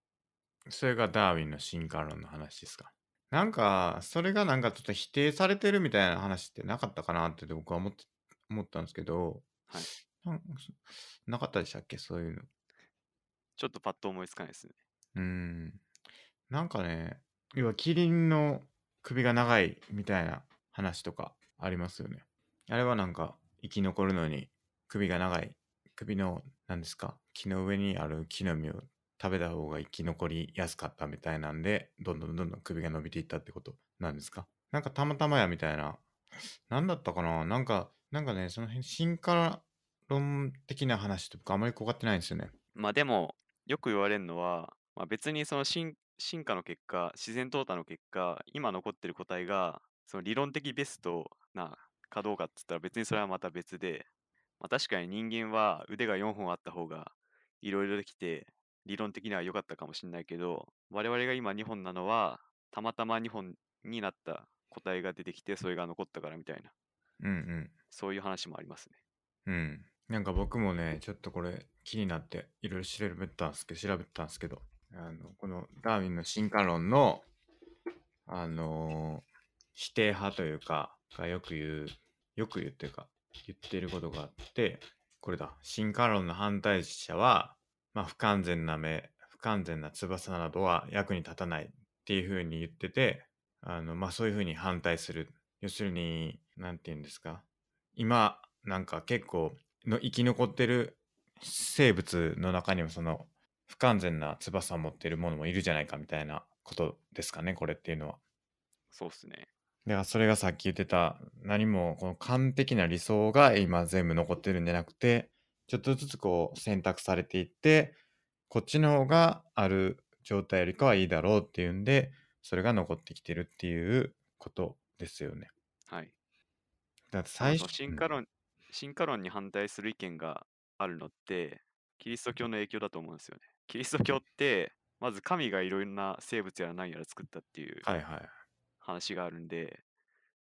それがダーウィンの進化論の話ですかなんか、それがなんかちょっと否定されてるみたいな話ってなかったかなって僕は思って思ったんですけど、はい。なんなかったでしたっけそういうの。ちょっとパッと思いつかないですね。うん。なんかね、要はキリンの首が長いみたいな話とかありますよね。あれはなんか生き残るのに首が長い首の何ですか木の上にある木の実を食べた方が生き残りやすかったみたいなんで、どんどんどんどん首が伸びていったってことなんですかなんかたまたまやみたいな。なんだったかななんか、なんかね、その辺、進化論的な話とかあまりこがってないんですよね。まあでも、よく言われるのは、まあ、別にその進進化の結果、自然淘汰の結果、今残ってる個体が、その理論的ベストなかどうかって言ったら別にそれはまた別で、まあ、確かに人間は腕が4本あった方がいろいろできて、理論的には良かったかもしれないけど、我々が今日本なのは、たまたま日本になった個体が出てきて、それが残ったからみたいな、うんうん、そういう話もありますね。うん。なんか僕もね、ちょっとこれ気になっていろいろ調べたんですけど、調べたんすけど、あの、このダーウィンの進化論の、あのー、否定派というか、がよく言う、よく言ってるか、言ってることがあって、これだ。進化論の反対者は、まあ、不完全な目、不完全な翼などは役に立たないっていうふうに言ってて、あの、まあ、そういうふうに反対する。要するに、なんて言うんですか。今、なんか結構の生き残ってる生物の中にもその不完全な翼を持ってるものもいるじゃないかみたいなことですかね、これっていうのは。そうっすね。だからそれがさっき言ってた何もこの完璧な理想が今全部残ってるんじゃなくてちょっとずつこう選択されていって、こっちの方がある状態よりかはいいだろうっていうんで、それが残ってきてるっていうことですよね。はい。だって最初進化論、進化論に反対する意見があるのって、キリスト教の影響だと思うんですよね。キリスト教って、まず神がいろいろな生物やら何やら作ったっていう話があるんで、はいはい、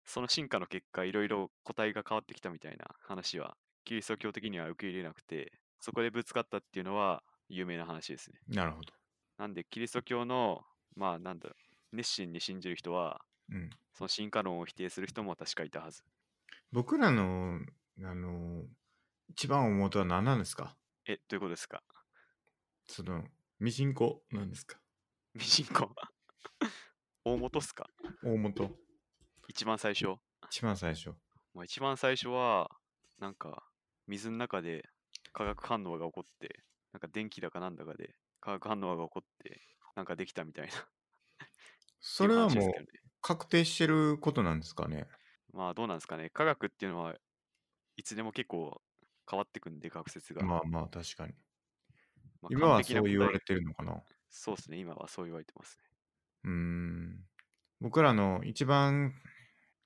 その進化の結果、いろいろ個体が変わってきたみたいな話はキリスト教的には受け入れなくて、そこでぶつかったっていうのは有名な話ですね。なるほど。なんで、キリスト教の、まあ、なんだろう、熱心に信じる人は、うん、その進化論を否定する人も確かいたはず。僕らの、あの、一番思うとは何なんですかえ、どういうことですかその、ミジンコなんですか (laughs) ミジンコ大元っすか大元。一番最初。一番最初。まあ、一番最初は、なんか、水の中で化学反応が起こって、なんか電気だかなんだかで化学反応が起こって、なんかできたみたいな (laughs) それはもう確定してることなんですかね。まあどうなんですかね。科学っていうのはいつでも結構変わってくんで、学説が。まあまあ確かに。まあ、今はそう言われてるのかな。そうですね、今はそう言われてますね。うん。僕らの一番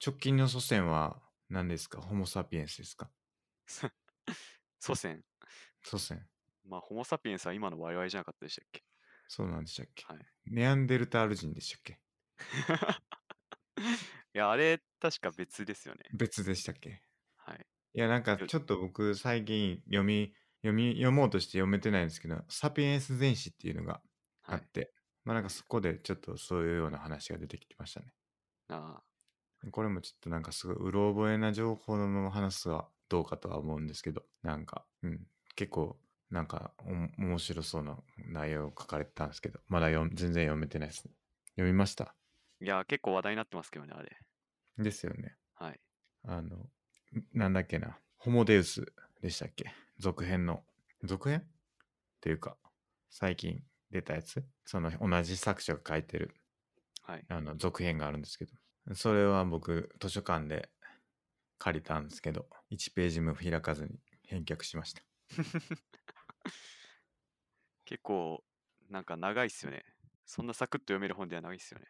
直近の祖先は何ですかホモ・サピエンスですか (laughs) (laughs) 祖先。祖先。まあ、ホモ・サピエンスは今のワイワイじゃなかったでしたっけそうなんでしたっけ、はい、ネアンデルタール人でしたっけ (laughs) いや、あれ、確か別ですよね。別でしたっけはい。いや、なんかちょっと僕、最近読み、読み、読もうとして読めてないんですけど、サピエンス全史っていうのがあって、はい、まあなんかそこでちょっとそういうような話が出てきましたね。ああ。これもちょっとなんかすごいうろ覚えな情報のまま話すはどうかとは思うんですけど、なんか、うん、結構、なんか面白そうな内容を書かれてたんですけど、まだ全然読めてないですね。読みましたいや、結構話題になってますけどね、あれ。ですよね。はい。あの、なんだっけな、ホモデウスでしたっけ続編の、続編っていうか、最近出たやつその同じ作者が書いてる、はい、あの続編があるんですけど、それは僕、図書館で借りたんですけど、1ページも開かずに返却しました。(laughs) 結構、なんか長いっすよね。そんなサクッと読める本ではないっすよね。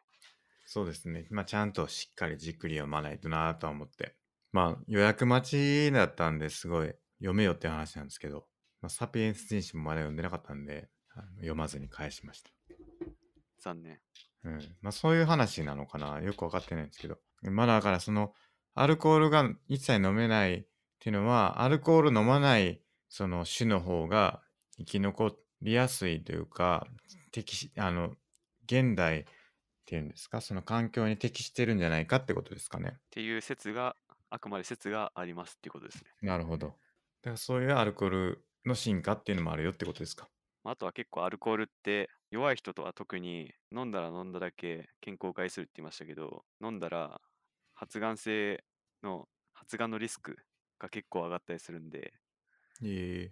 そうですね。まあ、ちゃんとしっかりじっくり読まないとなとは思って。まあ、予約待ちだったんですごい読めよって話なんですけど、まあ、サピエンス人種もまだ読んでなかったんで、読まずに返しました。残念。うん。まあ、そういう話なのかな。よくわかってないんですけど。まだだからその、アルコールが一切飲めないっていうのは、アルコール飲まないその種の方が生き残りやすいというか、適し、あの、現代っていうんですか、その環境に適してるんじゃないかってことですかね。っていう説が、あくまで説がありますっていうことですね。なるほど。だからそういうアルコールの進化っていうのもあるよってことですか。あとは結構アルコールって弱い人とは特に飲んだら飲んだだけ健康を害するって言いましたけど飲んだら発がん性の発がんのリスクが結構上がったりするんで、えー、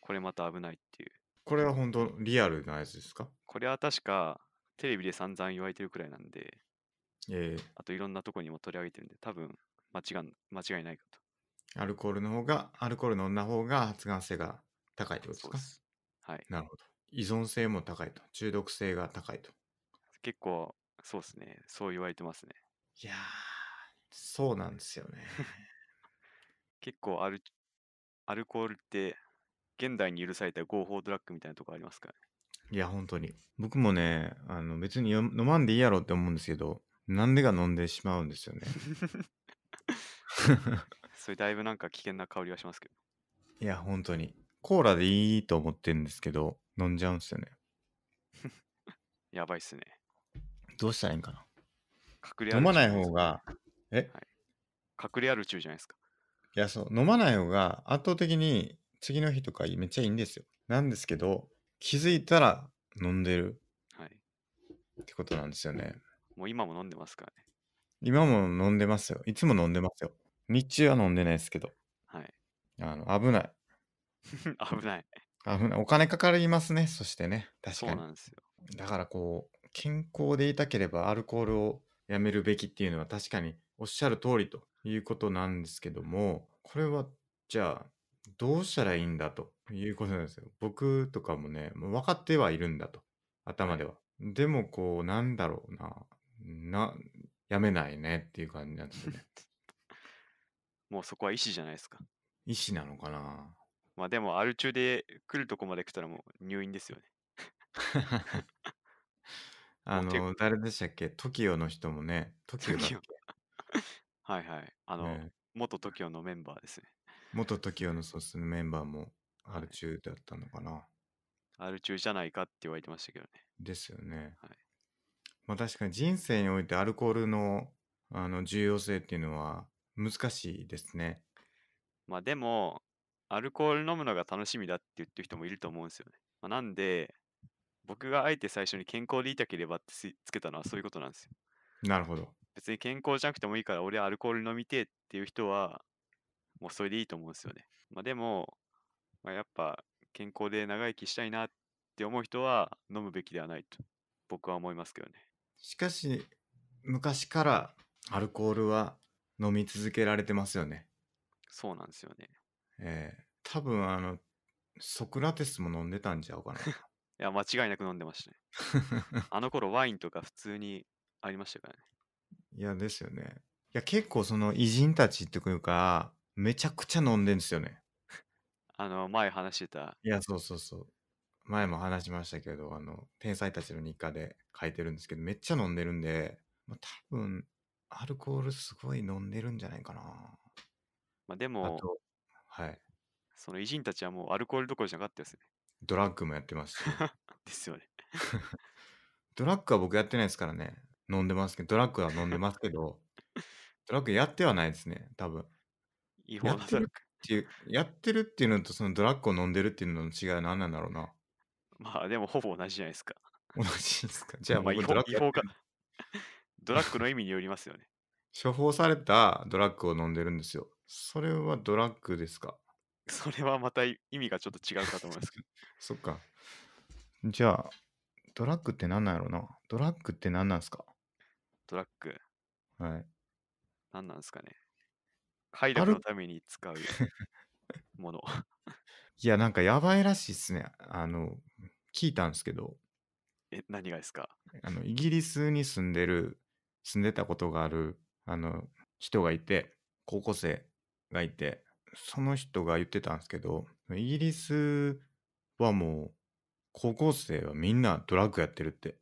これまた危ないっていう。これは本当リアルなやつですかこれは確かテレビで散々言われてるくらいなんで、えー、あといろんなとこにも取り上げてるんで、多分間違間違いないかと。アルコールの方が、アルコール飲んだ方が発がん性が高いってことですかはい。なるほど。依存性も高いと。中毒性が高いと。結構、そうですね。そう言われてますね。いやー。そうなんですよね。結構アルアルコールって現代に許された合法ドラッグみたいなとこありますかいや、本当に。僕もね、あの別に飲まんでいいやろって思うんですけど、なんでか飲んでしまうんですよね。(laughs) それだいぶなんか危険な香りはしますけど。いや、本当に。コーラでいいと思ってるんですけど、飲んじゃうんですよね。(laughs) やばいっすね。どうしたらいいんかな。隠れ飲まない方がえ、はい、隠れある中じゃないですか。いや、そう、飲まない方が圧倒的に次の日とかめっちゃいいんですよ。なんですけど、気づいたら飲んでるはい。ってことなんですよね。もう今も飲んでますからね。今も飲んでますよ。いつも飲んでますよ。日中は飲んでないですけど、はい。あの危ない。(laughs) 危ない。危ない。お金かかりますね、そしてね。確かに。そうなんですよ。だからこう、健康でいたければアルコールをやめるべきっていうのは確かにおっしゃる通りということなんですけども、これはじゃあどうしたらいいんだということなんですよ。僕とかもね、もう分かってはいるんだと、頭では。でもこう、なんだろうな、な、やめないねっていう感じなんですね。(laughs) もうそこは意思じゃないですか。意思なのかなまあでも、アル中で来るとこまで来たらもう入院ですよね。(laughs) あの、誰でしたっけ ?TOKIO の人もね、トキオだっけ (laughs) はいはい。あの、ね元 TOKIO のメンバーですね。元 TOKIO のそうメンバーもは R 中だったのかな。R 中じゃないかって言われてましたけどね。ですよね。はい。まあ確かに人生においてアルコールのあの重要性っていうのは難しいですね。まあでも、アルコール飲むのが楽しみだって言ってる人もいると思うんですよね。まあ、なんで、僕があえて最初に健康でいたければってつけたのはそういうことなんですよ。なるほど。別に健康じゃなくてもいいから俺アルコール飲みてえっていう人はもうそれでいいと思うんですよね。まあ、でも、まあ、やっぱ健康で長生きしたいなって思う人は飲むべきではないと僕は思いますけどね。しかし昔からアルコールは飲み続けられてますよね。そうなんですよね。ええー、多分あのソクラテスも飲んでたんちゃうかな。(laughs) いや間違いなく飲んでましたね。(laughs) あの頃ワインとか普通にありましたからね。いや、ですよね。いや、結構その偉人たちっていうか、めちゃくちゃ飲んでんですよね。あの、前話してた。いや、そうそうそう。前も話しましたけど、あの、天才たちの日課で書いてるんですけど、めっちゃ飲んでるんで、まあ、多分、アルコールすごい飲んでるんじゃないかな。まあ、であも、と、はい。その偉人たちはもうアルコールどころじゃなかったですね。ドラッグもやってますし。(laughs) ですよね。(laughs) ドラッグは僕やってないですからね。飲んでますけど、ドラッグは飲んでますけど、ドラッグやってはないですね、多分。違法なてるっていう、やってるっていうのと、そのドラッグを飲んでるっていうのの違いは何なんだろうな。まあでもほぼ同じじゃないですか。同じですか。(laughs) じゃあまあ違ド法、ラッグ違法か。な。ドラッグの意味によりますよね。処方されたドラッグを飲んでるんですよ。それはドラッグですか。(laughs) それはまた意味がちょっと違うかと思いますけど。そっか。じゃあ、ドラッグって何なんやろうな。ドラッグって何なんですかトラック。はい。何なんですかね。快楽のために使う (laughs) もの。いや、なんかやばいらしいっすね。あの、聞いたんですけど。え、何がですかあの、イギリスに住んでる、住んでたことがある、あの、人がいて、高校生がいて、その人が言ってたんですけど、イギリスはもう、高校生はみんなドラッグやってるって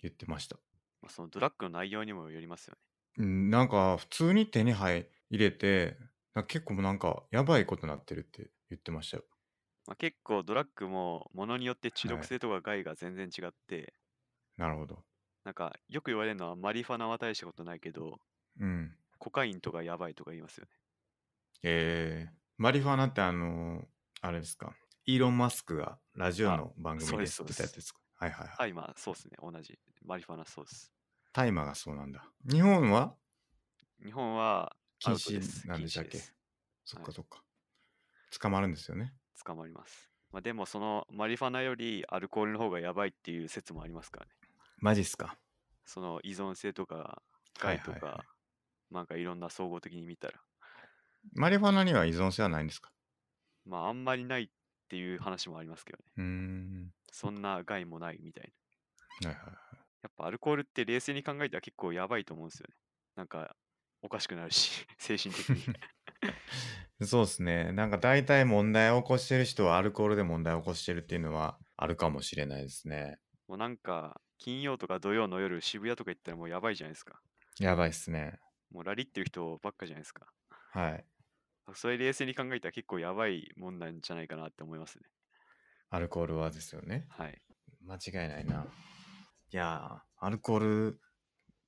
言ってました。まあ、そのドラッグの内容にもよりますよね。なんか普通に手に入れて、結構なんかやばいことになってるって言ってましたよ。まあ、結構ドラッグもものによって中毒性とか害が全然違って、はい、なるほど。なんかよく言われるのはマリファナは大したことないけど、うん、コカインとかやばいとか言いますよね。えー、マリファナってあのー、あれですか、イーロン・マスクがラジオの番組で言ってたやつですか。はいはいはタい。イマー、そうですね、同じ。マリファナそうです。マーがそうなんだ。日本は日本は禁止です。なん禁でした止っでけす。そっかそっか。捕まるんですよね。捕まります。まあ、でも、そのマリファナよりアルコールの方がやばいっていう説もありますからね。マジっすか。その依存性とか、害とはいはい。か、なんかいろんな総合的に見たら。マリファナには依存性はないんですかまあ、あんまりないっていう話もありますけどね。うーん。そんな害もないみたいな。はいはいはい。やっぱアルコールって冷静に考えたら結構やばいと思うんですよね。なんか、おかしくなるし、(laughs) 精神的に。(laughs) そうですね。なんか大体問題を起こしてる人はアルコールで問題を起こしてるっていうのはあるかもしれないですね。もうなんか、金曜とか土曜の夜、渋谷とか行ったらもうやばいじゃないですか。やばいっすね。もうラリっていう人ばっかじゃないですか。はい。それ冷静に考えたら結構やばい問題じゃないかなって思いますね。アルコールはですよね。はい。間違いないな。いやアルコール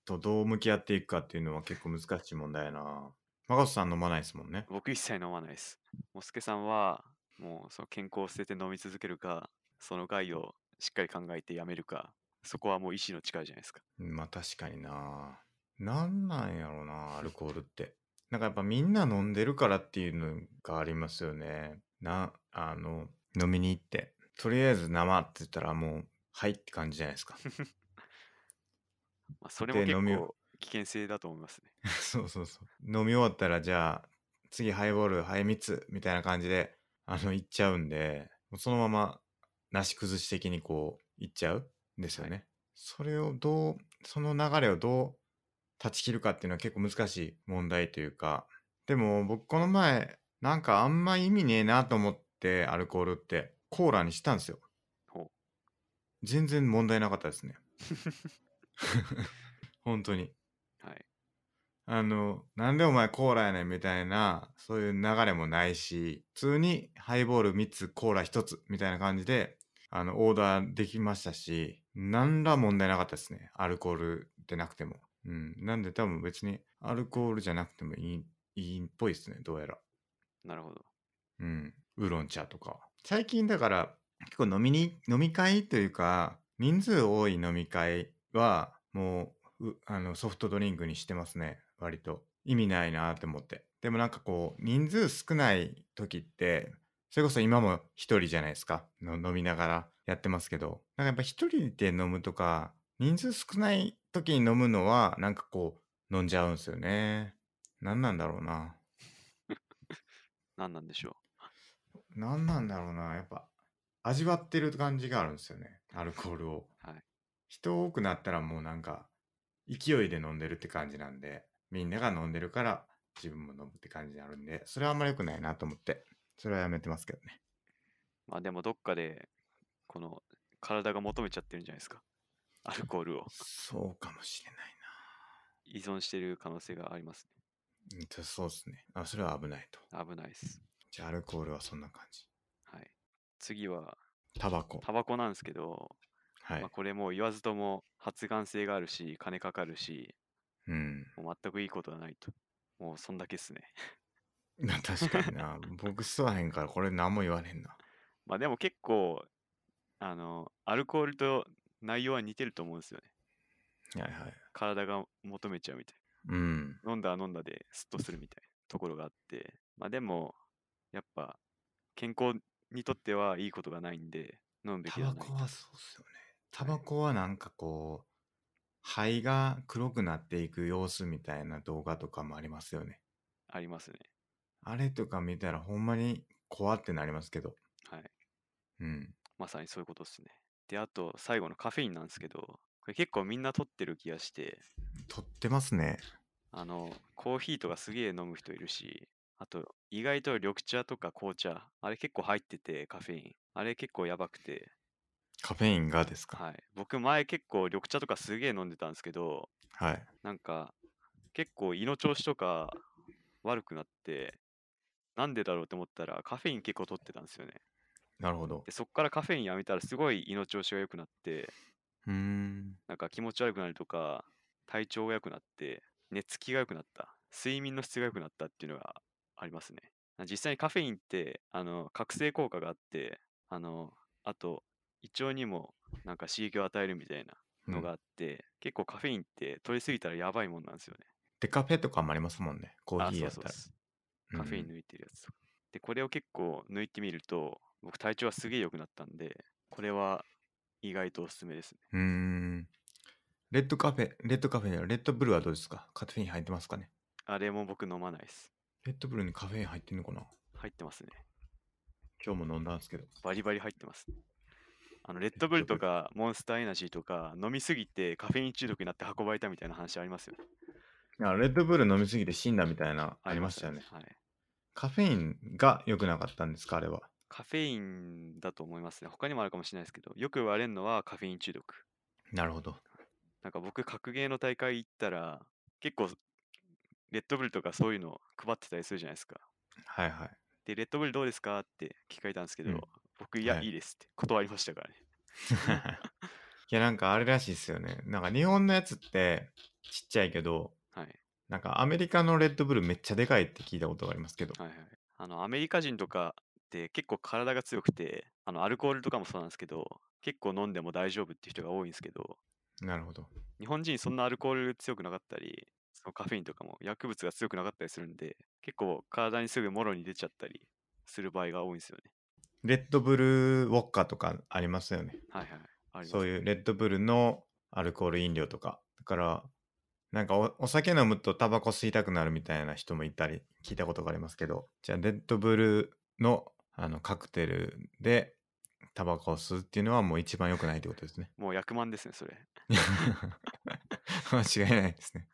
とどう向き合っていくかっていうのは結構難しい問題やな。マガスさん飲まないですもんね。僕一切飲まないです。もすけさんは、もうその健康を捨てて飲み続けるか、その害をしっかり考えてやめるか、そこはもう意志の力じゃないですか。まあ確かにな。なんなんやろうな、アルコールって。なんかやっぱみんな飲んでるからっていうのがありますよね。な、あの、飲みに行って、とりあえず生って言ったらもう、はいって感じじゃないですか。(laughs) まあそれも結構危険性だと思いますね。(laughs) そうそうそう。飲み終わったら、じゃあ、次ハイボール、ハイミツみたいな感じで、あの、行っちゃうんで、もうそのまま、なし崩し的にこう、行っちゃうんですよね。はい、それをどう、その流れをどう断ち切るかっていうのは結構難しい問題というか、でも僕この前、なんかあんま意味ねえなと思っててアルコールってコーラにしたんですよ全然問題なかったですね (laughs) 本当にはいあのなんでお前コーラやねんみたいなそういう流れもないし普通にハイボール3つコーラ1つみたいな感じであのオーダーできましたし何ら問題なかったですねアルコールでなくてもうんなんで多分別にアルコールじゃなくてもいいいいっぽいですねどうやらなるほどうんウーロン茶とか。最近だから結構飲みに、飲み会というか、人数多い飲み会はもう、うあのソフトドリンクにしてますね、割と。意味ないなって思って。でもなんかこう、人数少ない時って、それこそ今も一人じゃないですか。飲みながらやってますけど。なんかやっぱ一人で飲むとか、人数少ない時に飲むのは、なんかこう、飲んじゃうんですよね。何なんだろうな。(laughs) 何なんでしょう何なんだろうな、やっぱ、味わってる感じがあるんですよね、アルコールを。はい。人多くなったらもうなんか、勢いで飲んでるって感じなんで、みんなが飲んでるから自分も飲むって感じになるんで、それはあんまり良くないなと思って、それはやめてますけどね。まあでもどっかで、この体が求めちゃってるんじゃないですか。アルコールを。そうかもしれないな。依存してる可能性がありますね。うんそうですね。あ、それは危ないと。危ないです。じゃあアルコールはそんな感じ。はい。次は、タバコ。タバコなんですけど、はい。まあ、これもう言わずとも発がん性があるし、金かかるし、うん。もう全くいいことはないと。もうそんだけっすね。(laughs) 確かにな。僕吸わへんからこれ何も言わへんな。(laughs) まあでも結構、あの、アルコールと内容は似てると思うんですよね。はいはい。体が求めちゃうみたいうん。飲んだ飲んだですっとするみたいなところがあって、まあでも、やっぱ健康にとってはいいことがないんで飲むべきタバコはそうっすよね。タバコはなんかこう、肺が黒くなっていく様子みたいな動画とかもありますよね。ありますね。あれとか見たらほんまに怖ってなりますけど。はい。うん。まさにそういうことですね。で、あと最後のカフェインなんですけど、これ結構みんな取ってる気がして、とってますね。あの、コーヒーとかすげえ飲む人いるし、あと、意外と緑茶とか紅茶、あれ結構入ってて、カフェイン。あれ結構やばくて。カフェインがですかはい。僕前結構緑茶とかすげえ飲んでたんですけど、はい。なんか、結構胃の調子とか悪くなって、なんでだろうと思ったらカフェイン結構取ってたんですよね。なるほど。でそこからカフェインやめたらすごい胃の調子が良くなって、うん。なんか気持ち悪くなるとか、体調が良くなって、寝つきが良くなった、睡眠の質が良くなったっていうのがありますね。実際にカフェインって、あの、覚醒効果があって、あの、あと、胃腸にもなんか刺激を与えるみたいなのがあって、うん、結構カフェインって取りすぎたらやばいもんなんですよね。でカフェとかもありますもんね。コーヒーやったら。そうカフェイン抜いてるやつうん。で、これを結構抜いてみると、僕体調はすげえ良くなったんで、これは意外とおすすめですね。うん。レッドカフェ、レッドカフェレッドブルはどうですかカフェイン入ってますかねあれも僕飲まないです。レッドブルにカフェイン入ってんのかな入ってますね。今日も飲んだんですけど。バリバリ入ってます。あのレッドブルとかモンスターエナジーとか飲みすぎてカフェイン中毒になって運ばれたみたいな話ありますよ、あレッドブル飲みすぎて死んだみたいなありましたよね。はい、カフェインが良くなかったんですかあれは。カフェインだと思いますね。他にもあるかもしれないですけど、よく言われるのはカフェイン中毒。なるほど。なんか僕、格ゲーの大会行ったら、結構レッドブルとかそういうのを配ってたりするじゃないですか。はいはい。で、レッドブルどうですかって聞かれたんですけど、うん僕、いや、はい、いいですって断りましたからね。(laughs) いや、なんかあれらしいですよね。なんか日本のやつってちっちゃいけど、はい、なんかアメリカのレッドブルめっちゃでかいって聞いたことがありますけど。はいはい、あのアメリカ人とかって結構体が強くて、あのアルコールとかもそうなんですけど、結構飲んでも大丈夫って人が多いんですけど、なるほど。日本人そんなアルコール強くなかったり、のカフェインとかも薬物が強くなかったりするんで、結構体にすぐもろに出ちゃったりする場合が多いんですよね。レッドブルウォッカとかありますよね。はいはい。そういうレッドブルのアルコール飲料とか。だから、なんかお酒飲むとタバコ吸いたくなるみたいな人もいたり聞いたことがありますけど、じゃあレッドブルのあのカクテルでタバコを吸うっていうのはもう一番良くないってことですね。もう役満ですね、それ。(laughs) 間違いないですね。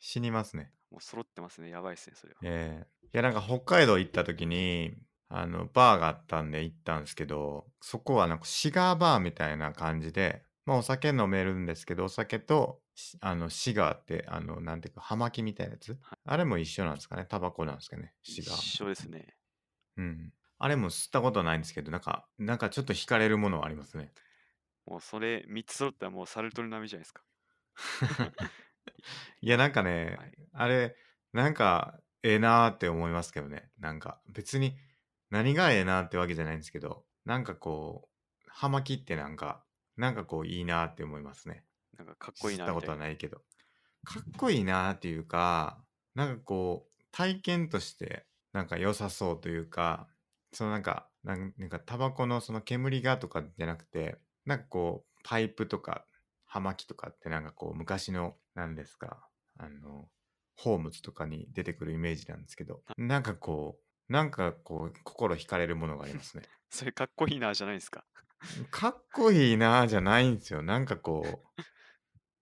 死にますね。もう揃ってますね。やばいっすね、それは。ええいや、なんか北海道行った時に、あの、バーがあったんで行ったんですけど、そこはなんかシガーバーみたいな感じで、まあお酒飲めるんですけど、お酒と、あの、シガーって、あの、なんていうか、葉巻みたいなやつ、あれも一緒なんですかね。タバコなんですかね。シガー。一緒ですね。うん。あれも吸ったことないんですけど、なんか、なんかちょっと惹かれるものはありますね。もうそれ3つ揃ったらもうサルトル並みじゃないですか。(laughs) いや、なんかね、はいあれ、なんか、ええなーって思いますけどね。なんか、別に何がええなーってわけじゃないんですけど、なんかこう、葉巻ってなんか、なんかこう、いいなーって思いますね。なんかかっこいいなったことはな。いけど。かっこいいなーっていうか、なんかこう、体験として、なんか良さそうというか、そのなんか、なんかタバコのその煙がとかじゃなくて、なんかこう、パイプとか葉巻とかってなんかこう昔の何ですかあのホームズとかに出てくるイメージなんですけどなんかこうなんかこう心惹かれるものがありますね (laughs) それかっこいいなじゃないですかかっこいいなじゃないんですよなんかこ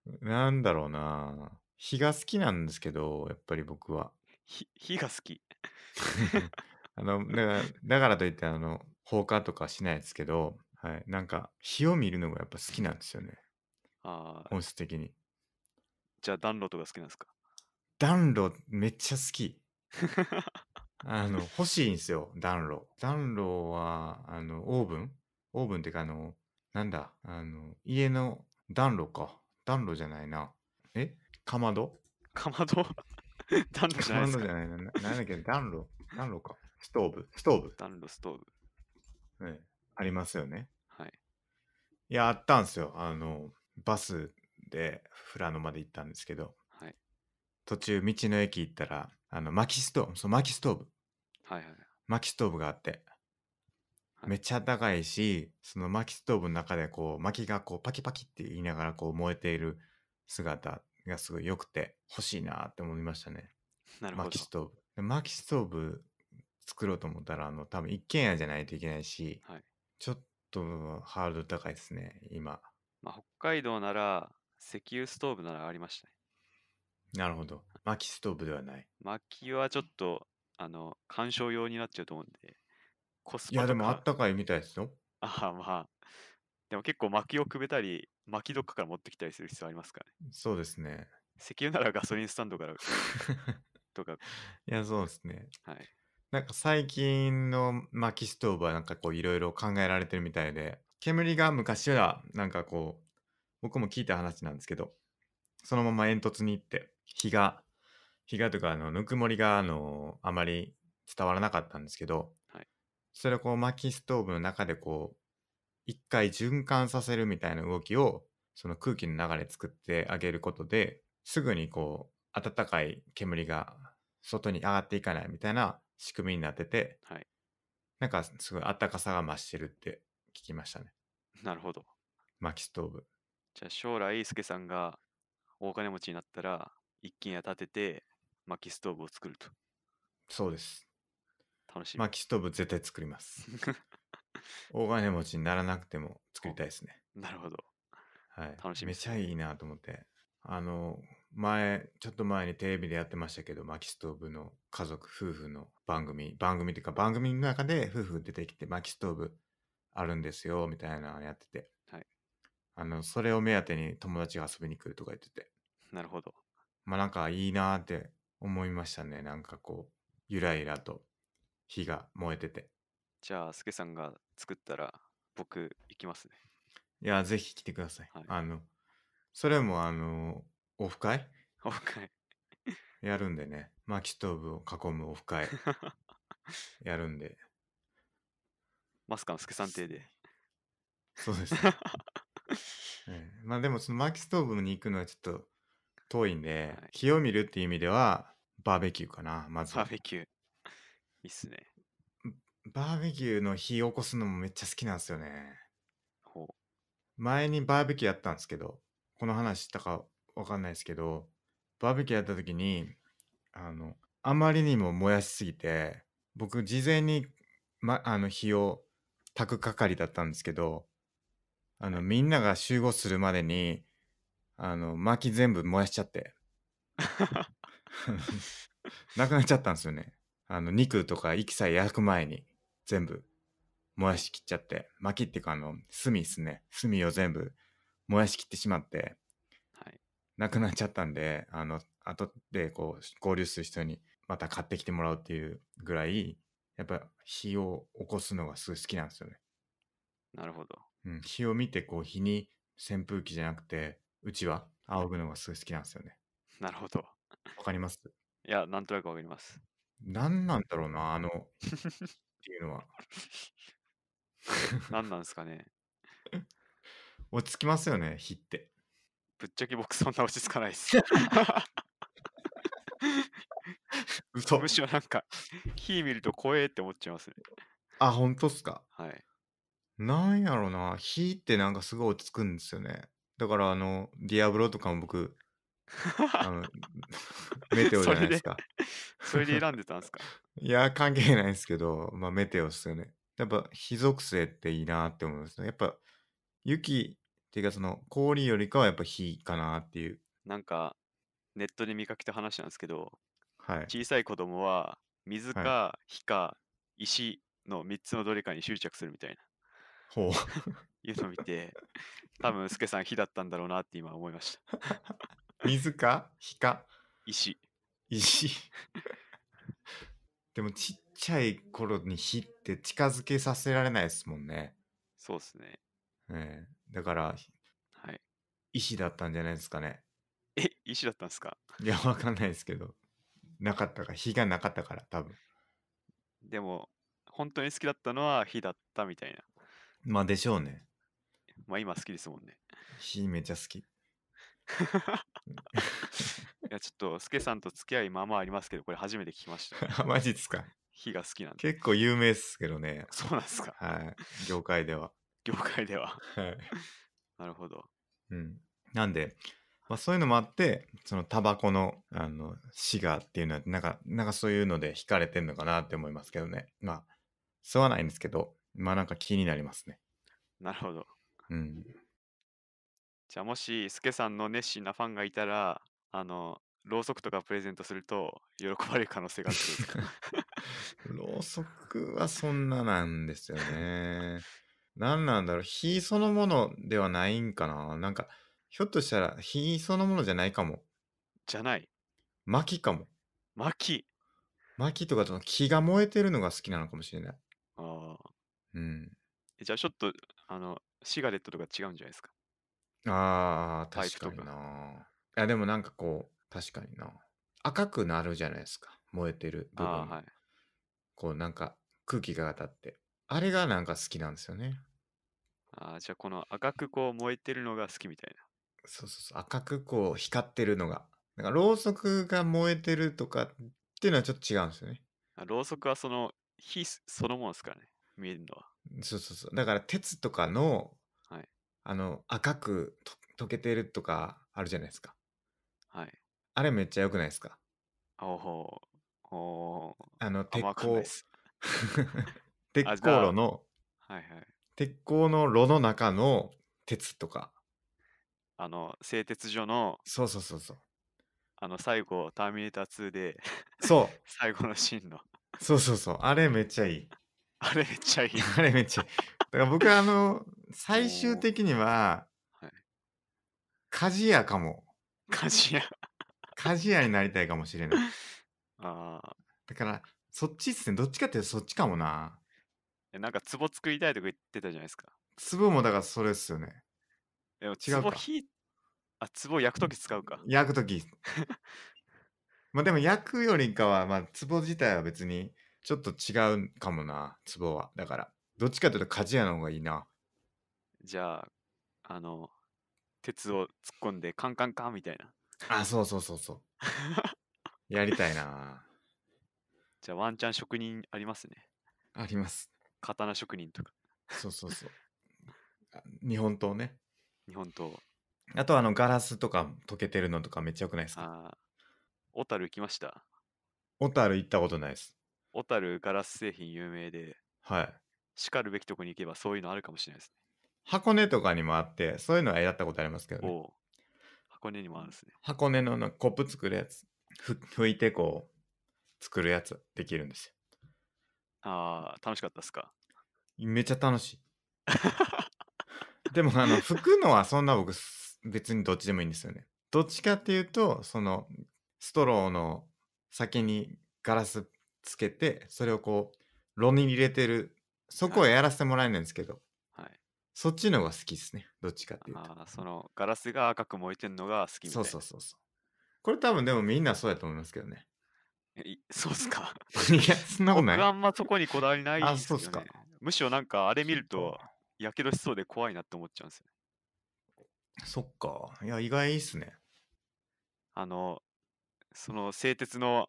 うなんだろうな火が好きなんですけどやっぱり僕は火が好き (laughs) あのだからだからといってあの放火とかしないですけど、はい、なんか火を見るのがやっぱ好きなんですよねああ。本質的に。じゃあ暖炉とか好きなんですか暖炉めっちゃ好き。(laughs) あの、欲しいんですよ、暖炉。暖炉は、あの、オーブンオーブンってか、あの、なんだ、あの、家の暖炉か。暖炉じゃないな。えかまどかまど (laughs) 暖炉じゃないですか。かまどじゃないな。なんだっけ、暖炉。暖炉か。ストーブ。ストーブ。暖炉、ストーブ。ね、ありますよね。はい。いや、あったんですよ。あの、バスで富良野まで行ったんですけど、はい、途中道の駅行ったらあの薪ストーブそう薪ストーブ、はいはい、薪ストーブがあって、はい、めっちゃ高いしその薪ストーブの中でこう薪がこうパキパキって言いながらこう燃えている姿がすごい良くて欲しいなって思いましたねなるほど薪ストーブ薪ストーブ作ろうと思ったらあの多分一軒家じゃないといけないし、はい、ちょっとハードル高いですね今まあ、北海道なら石油ストーブならありましたね。なるほど。薪ストーブではない。薪はちょっと、あの、観賞用になっちゃうと思うんで、コスパいや、でもあったかいみたいですよ。ああ、まあ。でも結構薪をくべたり、薪どっかから持ってきたりする必要ありますからね。そうですね。石油ならガソリンスタンドからとか、(laughs) いや、そうですね。はい。なんか最近の薪ストーブはなんかこういろいろ考えられてるみたいで、煙が昔はなんかこう僕も聞いた話なんですけど、そのまま煙突に行って、日が、日がというか、あの、ぬくもりが、あの、あまり伝わらなかったんですけど、はい、それをこう、薪ストーブの中でこう、一回循環させるみたいな動きを、その空気の流れ作ってあげることで、すぐにこう、暖かい煙が外に上がっていかないみたいな仕組みになってて、はい、なんかすごい暖かさが増してるって聞きましたね。なるほど。薪ストーブ。じゃあ将来、スケさんが大金持ちになったら、一軒家建てて、薪ストーブを作ると。そうです。楽しみ。薪ストーブ絶対作ります。大 (laughs) 金持ちにならなくても作りたいですね。なるほど。はい。楽しみ、めちゃいいなと思って。あの、前、ちょっと前にテレビでやってましたけど、薪ストーブの家族、夫婦の番組、番組っていうか番組の中で夫婦出てきて薪ストーブあるんですよ、みたいなのやってて。はい。あの、それを目当てに友達が遊びに来るとか言ってて。なるほど。まあなんかいいなーって思いましたね。なんかこう、ゆらゆらと火が燃えてて。じゃあ、助さんが作ったら僕行きますね。いや、ぜひ来てください。はいあの、それもあの、オフ会 (laughs) オフ会。(laughs) やるんでね。薪ストーブを囲むオフ会 (laughs) やるんで。マスカの助さん邸で。そうですね。(laughs) まあでもその薪ストーブに行くのはちょっと遠いんで、はい、火を見るっていう意味ではバーベキューかなまずバーベキュー (laughs) いいっすねバーベキューの火起こすのもめっちゃ好きなんですよねほう前にバーベキューやったんですけどこの話したかわかんないですけどバーベキューやった時にあのあまりにも燃やしすぎて僕事前に、ま、あの火を炊く係だったんですけどあの、みんなが集合するまでに、あの、薪全部燃やしちゃって。(laughs) なくなっちゃったんですよね。あの、肉とか息さえ焼く前に、全部燃やしきっちゃって、薪っていうか、あの、炭ですね。炭を全部燃やしきってしまって、はい、なくなっちゃったんで、あの、後でこう、合流する人にまた買ってきてもらうっていうぐらい、やっぱ火を起こすのがすごい好きなんですよね。なるほど。うん、日を見てこう日に扇風機じゃなくてうちは仰ぐのがすごい好きなんですよね。なるほど。わかります (laughs) いや、なんとなくわかります。何なんだろうな、あの、(laughs) っていうのは。何なんですかね。(laughs) 落ち着きますよね、日って。ぶっちゃけ僕そんな落ち着かないです。嘘むしろなんか、火見ると怖えって思っちゃいますね。あ、本当っすか。はい。なんやろな、火ってなんかすごい落ち着くんですよね。だから、あの、ディアブロとかも僕、あの、(laughs) メテオじゃないですか。(laughs) それで選んでたんですか (laughs) いや、関係ないですけど、まあ、メテオっすよね。やっぱ、火属性っていいなって思いますね。やっぱ、雪っていうか、その、氷よりかはやっぱ火かなっていう。なんか、ネットで見かけた話なんですけど、はい。小さい子供は水か火か石の3つのどれかに執着するみたいな。ほう。いうのを見て、多分、スケさん、火だったんだろうなって今思いました。水か火か石。石。でも、ちっちゃい頃に火って近づけさせられないですもんね。そうですね。ええだから、はい。石だったんじゃないですかね。え、石だったんですかいや、わかんないですけど。なかったか火がなかったから、多分。でも、本当に好きだったのは火だったみたいな。まあでしょうね。まあ今好きですもんね。火めちゃ好き。いやちょっと、スケさんと付き合いまあまあありますけど、これ初めて聞きました。(laughs) マジっすか。火が好きなんで。結構有名っすけどね。そうなんすか。はい。業界では。(laughs) 業界では。はい。(laughs) なるほど。うん。なんで、まあ、そういうのもあってそのタバコのあのシガーっていうのはなんかなんかそういうので惹かれてんのかなって思いますけどねまあ吸わないんですけどまあなんか気になりますね。なるほど。うん。じゃあもし、スケさんの熱心なファンがいたら、あの、ろうそくとかプレゼントすると喜ばれる可能性があるんで (laughs) ろうそくはそんななんですよね。何なんだろう火そのものではないんかななんか、ひょっとしたら火そのものじゃないかも。じゃない。薪かも。薪薪とかその木が燃えてるのが好きなのかもしれない。ああ。うん。じゃあちょっと、あの、シガレットとか違うんじゃないですかああ、確かにか。な。いや、でもなんかこう、確かにな。赤くなるじゃないですか。燃えてる部あ、分はい。こうなんか空気が当たって。あれがなんか好きなんですよね。ああ、じゃあこの赤くこう燃えてるのが好きみたいな。そうそうそう。赤くこう光ってるのが。なんかろうそくが燃えてるとかっていうのはちょっと違うんですよね。あろうそくはその火そのものですからね。見えるのは。そうそうそう。だから鉄とかの、はい、あの、赤くと溶けてるとかあるじゃないですか。はい。あれめっちゃ良くないですかおおおあの、鉄鋼。(laughs) 鉄鋼炉の、はいはい。鉄鋼の炉の中の鉄とか。あの、製鉄所の。そうそうそうそう。あの、最後、ターミネーター2でそう。(laughs) 最後のシーンのそうそうそう。あれめっちゃいい。(laughs) あれめっちゃいい。(laughs) あれめっちゃいい。だから僕はあの、最終的には、はい、鍛冶屋かも。鍛冶屋。鍛冶屋になりたいかもしれない。(laughs) ああ。だから、そっちっすね。どっちかってそっちかもな。えなんか壺作りたいとか言ってたじゃないですか。壺もだからそれっすよね。でも違う壺火、あ、壺焼くとき使うか。焼くとき。まあでも焼くよりかは、まあ壺自体は別にちょっと違うかもな、ツボは。だから、どっちかというと鍛冶屋の方がいいな。じゃあ、あの、鉄を突っ込んでカンカンカンみたいな。あ、そうそうそうそう。(laughs) やりたいな。じゃあ、ワンチャン職人ありますね。あります。刀職人とか。そうそうそう。日本刀ね。日本刀。あとあのガラスとか溶けてるのとかめっちゃよくないですかあ小樽行きました。小樽行ったことないです。小樽ガラス製品有名で、はい。しかるべきとこに行けばそういうのあるかもしれないですね。箱根とかにもあって、そういうのはやったことありますけどね。お箱根にもあるんですね。箱根のコップ作るやつ。ふ拭いてこう、作るやつできるんですよ。ああ、楽しかったっすかめっちゃ楽しい。(laughs) でも、あの、拭くのはそんな僕、別にどっちでもいいんですよね。どっちかっていうと、その、ストローの先にガラスつけてそれをこう炉に入れてるそこはやらせてもらえないんですけど、はい、そっちの方が好きですねどっちかっていうとあそのガラスが赤く燃えてるのが好きみたいなそうそうそうそうこれ多分でもみんなそうやと思いますけどね (laughs) そうっすかいやそんなことない僕あんまそこにこだわりないです、ね、あそうっすかむしろなんかあれ見るとやけどしそうで怖いなって思っちゃうんですよそっかいや意外いいっすねあのその製鉄の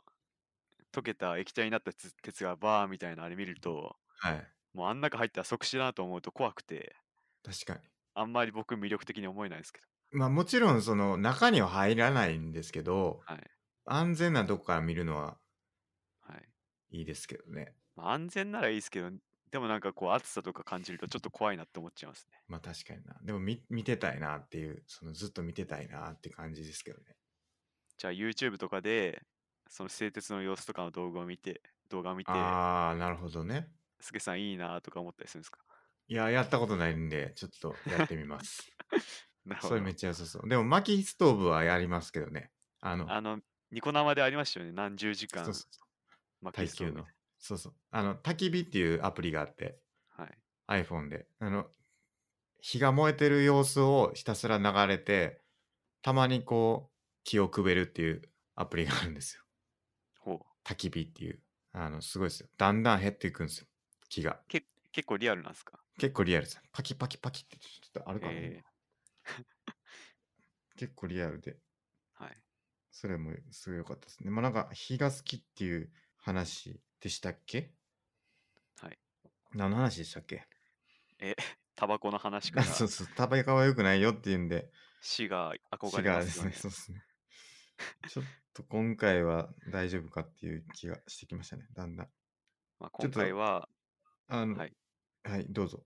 溶けた液体になった鉄がバーみたいなあれ見ると、はい、もうあん中入ったら即死だなと思うと怖くて確かにあんまり僕魅力的に思えないですけどまあもちろんその中には入らないんですけど、はい、安全なとこから見るのは、はい、いいですけどね、まあ、安全ならいいですけどでもなんかこう暑さとか感じるとちょっと怖いなって思っちゃいますねまあ確かになでも見見てたいなっていうそのずっと見てたいなって感じですけどねじゃあ YouTube とかでその製鉄の様子とかの動画を見て、動画を見て、ああ、なるほどね。すけさんいいなとか思ったりするんですかいや、やったことないんで、ちょっとやってみます。(laughs) なるほそれめっちゃ良さそう。でも、薪ストーブはやりますけどね。あの、あの、ニコ生でありましたよね。何十時そう間、そうそう、まあ、耐久の。そうそう。あの、焚き火っていうアプリがあって、はい。iPhone で。あの、火が燃えてる様子をひたすら流れて、たまにこう、気をくべるっていうアプリがあるんですよ。焚き火っていう、あの、すごいですよ。だんだん減っていくんですよ、木が。け結構リアルなんですか結構リアルです。パキパキパキってちょっとあるかな、えー、結構リアルで。はい。それもすごい良かったですね。まあなんか、火が好きっていう話でしたっけはい。何の話でしたっけえ、(laughs) タバコの話か (laughs) そうそう、タバコは良くないよっていうんで。死が憧れます、ね、死がですね、そうですね。(laughs) ちょっと今回は大丈夫かっていう気がしてきましたね、だんだん。まあ、今回は、あの、ははいどうぞ。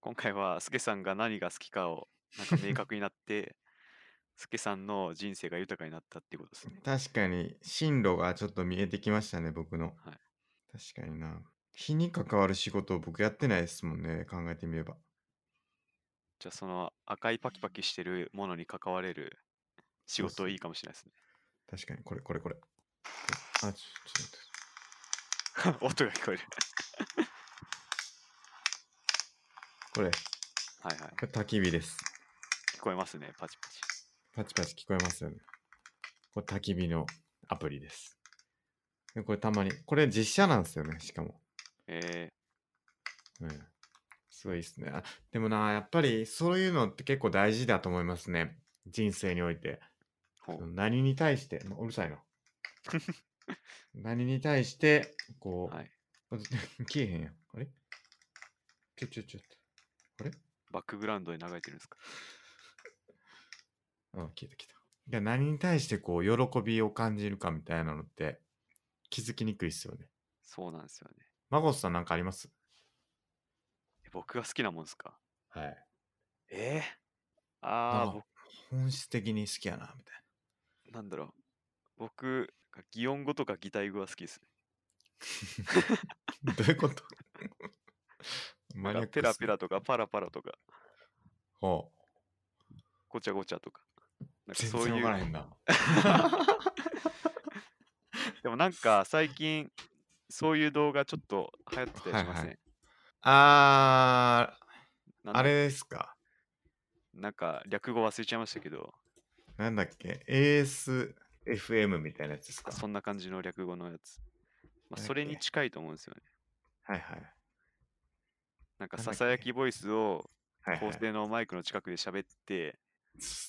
今回は、スケさんが何が好きかを、なんか明確になって、(laughs) スケさんの人生が豊かになったっていうことですね。確かに進路がちょっと見えてきましたね、僕の。はい確かにな。日に関わる仕事を僕やってないですもんね、考えてみれば。じゃあ、その赤いパキパキしてるものに関われる仕事いいかもしれないですね。確かに、これ、これ、これ。あ、ちょ、っと待って。(laughs) 音が聞こえる。これ。はいはい。これ焚き火です。聞こえますね、パチパチ。パチパチ聞こえますよね。これ焚き火のアプリです。でこれたまに、これ実写なんですよね、しかも。ええー、うん。すごいですね。でもな、やっぱりそういうのって結構大事だと思いますね。人生において。何に対して、まあうるさいな。(laughs) 何に対して、こう、はい。(laughs) 消えへんやん。あれちょちょちょっバックグラウンドに流れてるんですか (laughs) うん、消えてきた。何に対してこう、喜びを感じるかみたいなのって気づきにくいっすよね。そうなんですよね。マゴスさんなんかあります僕が好きなもんですかはい。えー、ああ本質的に好きやな、みたいなんだろう。僕、擬音語とか擬態語は好きですね。(laughs) どういうこと (laughs) マニアペラペラとかパラパラとか。ほう。ごちゃごちゃとか。なんかそういう。ない (laughs) でもなんか最近、そういう動画ちょっと流行ってたりしません、はいはい、あー、あれですか。なんか略語忘れちゃいましたけど、なんだっけ ?ASFM みたいなやつですかそんな感じの略語のやつ。まあ、それに近いと思うんですよね。はいはい。なんか、ささやきボイスを高性のマイクの近くで喋って、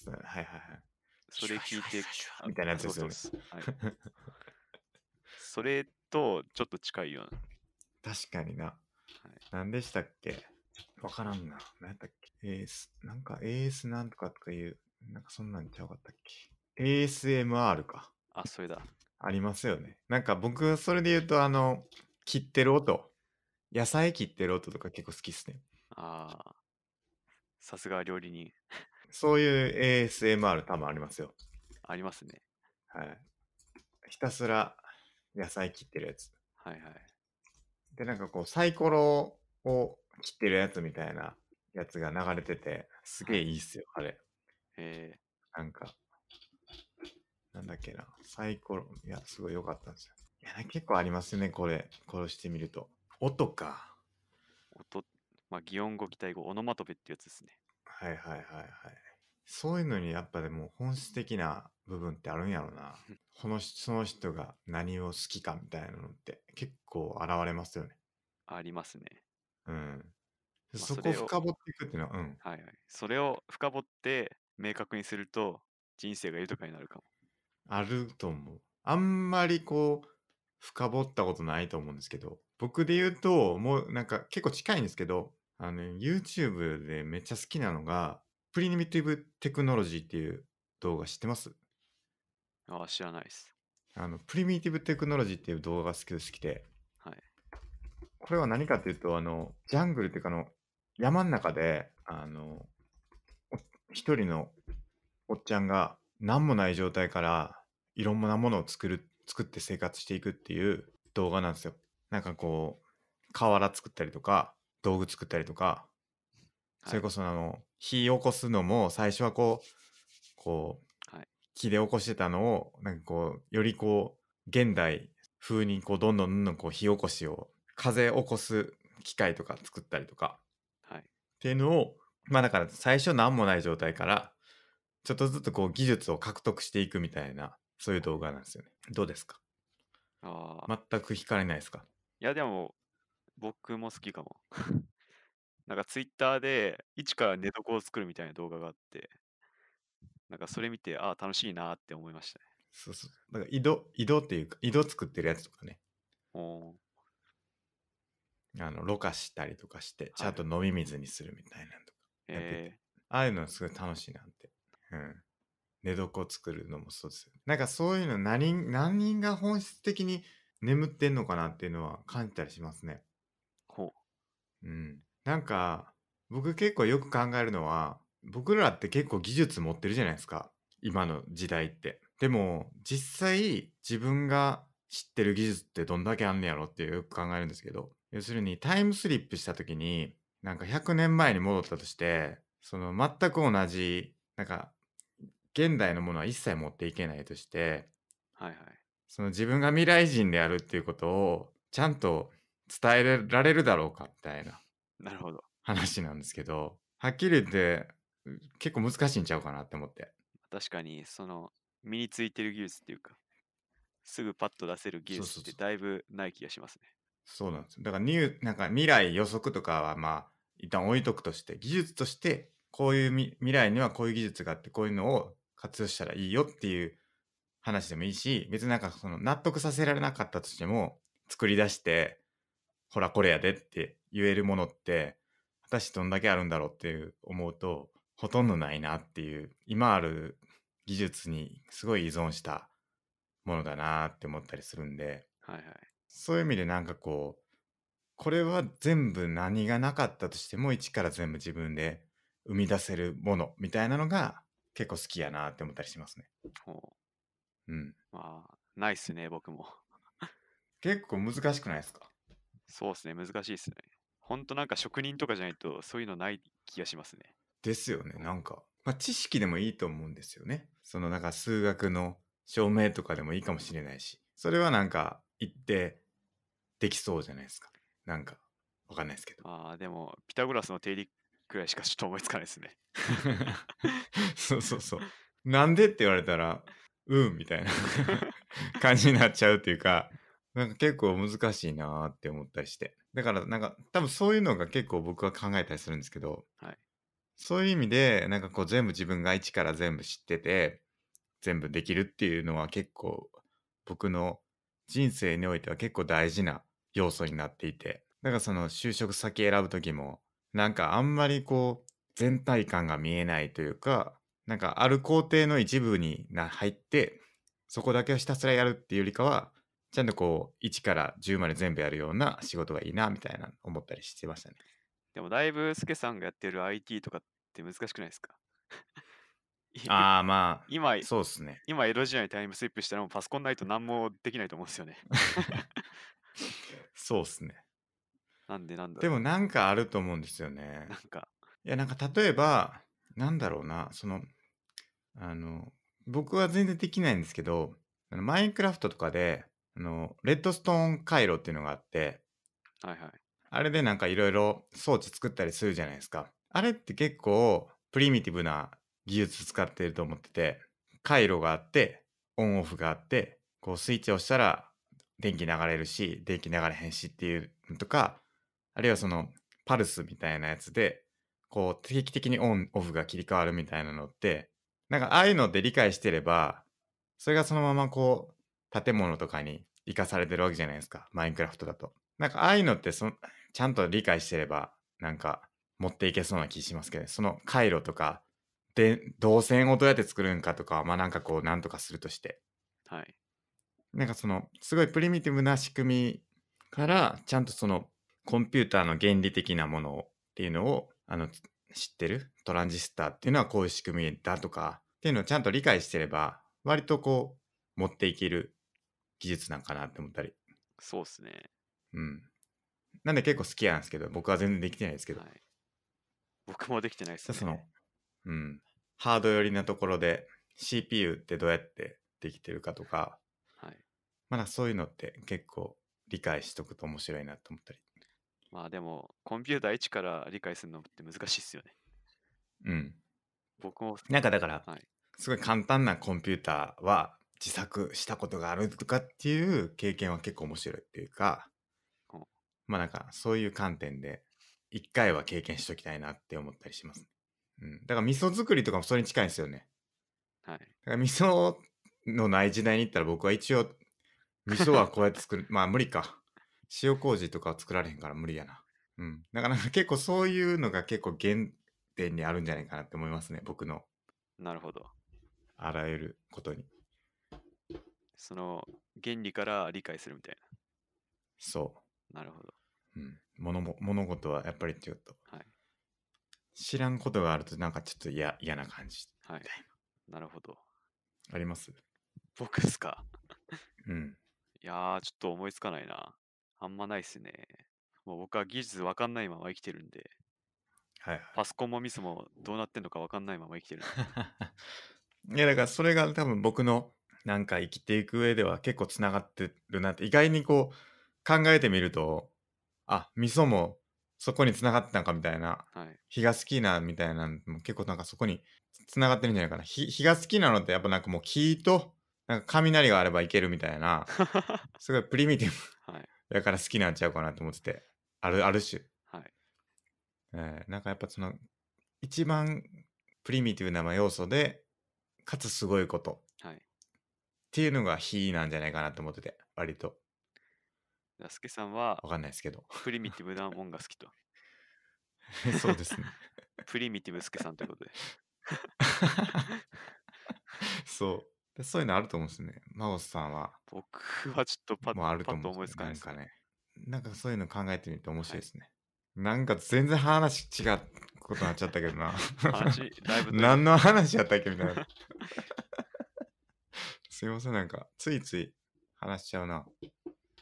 はいはいはい。それ聞いて、みたいなやつですよね。はい、(laughs) それとちょっと近いような。確かにな。はい、何でしたっけわからんな。何だったっけ ?AS、なんか AS なんとかとかいうなんかそんなんちゃうかったっけ ?ASMR か。あ、それだ。ありますよね。なんか僕、それで言うと、あの、切ってる音。野菜切ってる音とか結構好きっすね。ああ。さすが料理人。そういう ASMR 多分ありますよ。ありますね。はい。ひたすら野菜切ってるやつ。はいはい。で、なんかこう、サイコロを切ってるやつみたいなやつが流れてて、すげえいいっすよ、はい、あれ。えなんか、なんだっけな、サイコロ、いや、すごい良かったんですよ。いや、結構ありますよね、これ、殺してみると。音か。音、まあ、擬音語、擬態語、オノマトペってやつですね。はいはいはいはい。そういうのにやっぱでも本質的な部分ってあるんやろな。このその人が何を好きかみたいなのって結構現れますよね。ありますね。うん。まあ、そこを深掘っていくっていうのは、うん。はいはい。それを深掘って、明確にすると人生が豊かになるかも。あると思う。あんまりこう、深掘ったことないと思うんですけど、僕で言うと、もうなんか結構近いんですけど、あの、YouTube でめっちゃ好きなのが、プリミティブテクノロジーっていう動画知ってますああ、知らないです。あの、プリミティブテクノロジーっていう動画が好きで好きで、はい。これは何かっていうと、あの、ジャングルっていうか、あの、山の中で、あの、一人のおっちゃんが何もない状態からいろんなものを作る作って生活していくっていう動画なんですよ。なんかこう瓦作ったりとか道具作ったりとか、それこそあの火起こすのも最初はこうこう、はい、木で起こしてたのをなんかこうよりこう現代風にこうどんどんどんどんこう火起こしを風起こす機械とか作ったりとか、はい、っていうのをまあだから最初何もない状態からちょっとずつこう技術を獲得していくみたいなそういう動画なんですよね。どうですかああ。全く惹かれないですかいや、でも、僕も好きかも。(laughs) なんかツイッターで、一から寝床を作るみたいな動画があって、なんかそれ見て、ああ、楽しいなーって思いましたね。そうそう。だから井戸、井戸っていうか井戸作ってるやつとかねおお。あのろ過したりとかしてちゃんと飲み水にするみたいなとかえー、ああいうのすごい楽しいなんて。うん。寝床作るのもそうですよ、なんかそういうの何、何が本質的に眠ってんのかなっていうのは感じたりしますね。ほう。うん。なんか、僕結構よく考えるのは、僕らって結構技術持ってるじゃないですか。今の時代って。でも、実際自分が知ってる技術ってどんだけあんねやろってよく考えるんですけど、要するにタイムスリップした時になんか100年前に戻ったとして、その全く同じ、なんか、現代のものは一切持っていけないとして、はいはい。その自分が未来人であるっていうことを、ちゃんと伝えられるだろうかみたいな。なるほど。話なんですけど、はっきり言って、結構難しいんちゃうかなって思って。確かに、その、身についてる技術っていうか、すぐパッと出せる技術ってだいぶない気がしますね。そうなんですだからニュー、なんか未来予測とかはまあ、一旦置いとくとして技術としてこういう未来にはこういう技術があってこういうのを活用したらいいよっていう話でもいいし別になんかその納得させられなかったとしても作り出してほらこれやでって言えるものって果たしてどんだけあるんだろうっていう思うとほとんどないなっていう今ある技術にすごい依存したものだなって思ったりするんで、はいはい、そういう意味でなんかこうこれは全部何がなかったとしても、一から全部自分で生み出せるものみたいなのが結構好きやなって思ったりしますね。ほうん。まあ、ないっすね、僕も。結構難しくないですかそうっすね、難しいっすね。ほんとなんか職人とかじゃないとそういうのない気がしますね。ですよね、なんか。まあ、知識でもいいと思うんですよね。そのなんか数学の証明とかでもいいかもしれないし、それはなんか言ってできそうじゃないですか。なんか、わかんないですけど。ああ、でも、ピタゴラスの定理くらいしかちょっと思いつかないですね。(laughs) そうそうそう。なんでって言われたら、うんみたいな (laughs) (laughs) 感じになっちゃうっていうか、なんか結構難しいなーって思ったりして。だからなんか多分そういうのが結構僕は考えたりするんですけど、はい、そういう意味でなんかこう全部自分が一から全部知ってて、全部できるっていうのは結構僕の人生においては結構大事な要素になっていてだからその就職先選ぶ時もなんかあんまりこう全体感が見えないというかなんかある工程の一部に入ってそこだけをひたすらやるっていうよりかはちゃんとこう1から10まで全部やるような仕事がいいなみたいな思ったりしてましたねでもだいぶスケさんがやってる IT とかって難しくないですか (laughs) ああまあ今そうですね今江戸時代にタイムスリップしたらもうパソコンないと何もできないと思うんですよね (laughs) そうっすね。なんでなんだろでもなんかあると思うんですよね。なんか、いや、なんか例えば、なんだろうな、その、あの、僕は全然できないんですけど、あのマインクラフトとかで、あの、レッドストーン回路っていうのがあって、はいはい。あれでなんかいろいろ装置作ったりするじゃないですか。あれって結構プリミティブな技術使ってると思ってて、回路があって、オンオフがあって、こうスイッチを押したら電気流れるし、電気流れへんしっていうのとか、あるいはそのパルスみたいなやつで、こう定期的にオン、オフが切り替わるみたいなのって、なんかああいうので理解してれば、それがそのままこう、建物とかに生かされてるわけじゃないですか。マインクラフトだと。なんかああいうのってそ、ちゃんと理解してれば、なんか持っていけそうな気しますけど、その回路とか、で、導線をどうやって作るんかとか、まあなんかこう、なんとかするとして。はい。なんかその、すごいプリミティブな仕組みから、ちゃんとその、コンピューターの原理的なものっていうのを、あの、知ってるトランジスタっていうのはこういう仕組みだとか、っていうのをちゃんと理解してれば、割とこう、持っていける技術なんかなって思ったり。そうっすね。うん。なんで結構好きなんですけど、僕は全然できてないですけど。はい、僕もできてないっすね。その、うん。ハード寄りなところで CPU ってどうやってできてるかとか、まだそういうのって結構理解しとくと面白いなと思ったり。まあでも、コンピューター1から理解するのって難しいっすよね。うん。僕も。なんかだから、はい、すごい簡単なコンピューターは自作したことがあるとかっていう経験は結構面白いっていうか、うん、まあなんかそういう観点で一回は経験しときたいなって思ったりします、うん。だから味噌作りとかもそれに近いんですよね。はい。だから味噌のない時代に行ったら僕は一応味噌はこうやって作る。まあ無理か。塩麹とかは作られへんから無理やな。うん。だから (laughs) 結構そういうのが結構原点にあるんじゃないかなって思いますね、僕の。なるほど。あらゆることに。その原理から理解するみたいな。そう。なるほど。うん。物も物事はやっぱりちょっと、はい、知らんことがあるとなんかちょっと嫌嫌な感じはい、なるほど。あります僕っすかうん。いやー、ちょっと思いつかないな。あんまないっすね。もう僕は技術わかんないまま生きてるんで、はいはパソコンもミスもどうなってんのかわかんないまま生きてる (laughs) い。やだからそれが多分僕のなんか生きていく上では結構つながってるなって意外にこう考えてみるとあ味噌もそこにつながってたんかみたいなはい。日が好きなみたいなのも結構なんかそこにつながってるんじゃないかな日日が好きなのってやっぱなんかもう木となんか雷があればいけるみたいな、(laughs) すごいプリミティブはい、だから好きなんちゃうかなと思ってて、あるある種。はい、えー、なんかやっぱその、一番プリミティブな要素で、かつすごいこと、はい、っていうのが非なんじゃないかなと思ってて、割と。すけさんは、わかんないですけど。プリミティブなもんが好きと。(laughs) そうですね。(laughs) プリミティブすけさんってことで。そう。でそういうのあると思うんですよね。真帆さんは。僕はちょっとパもあるッと思思ううんいでつすかなねん。かね。なんかそういうの考えてみると面白いですね。なんか全然話違うことになっちゃったけどな。話、だいぶ (laughs) 何の話やったっけみたいな。(laughs) (laughs) すいません、なんか、ついつい話しちゃうな。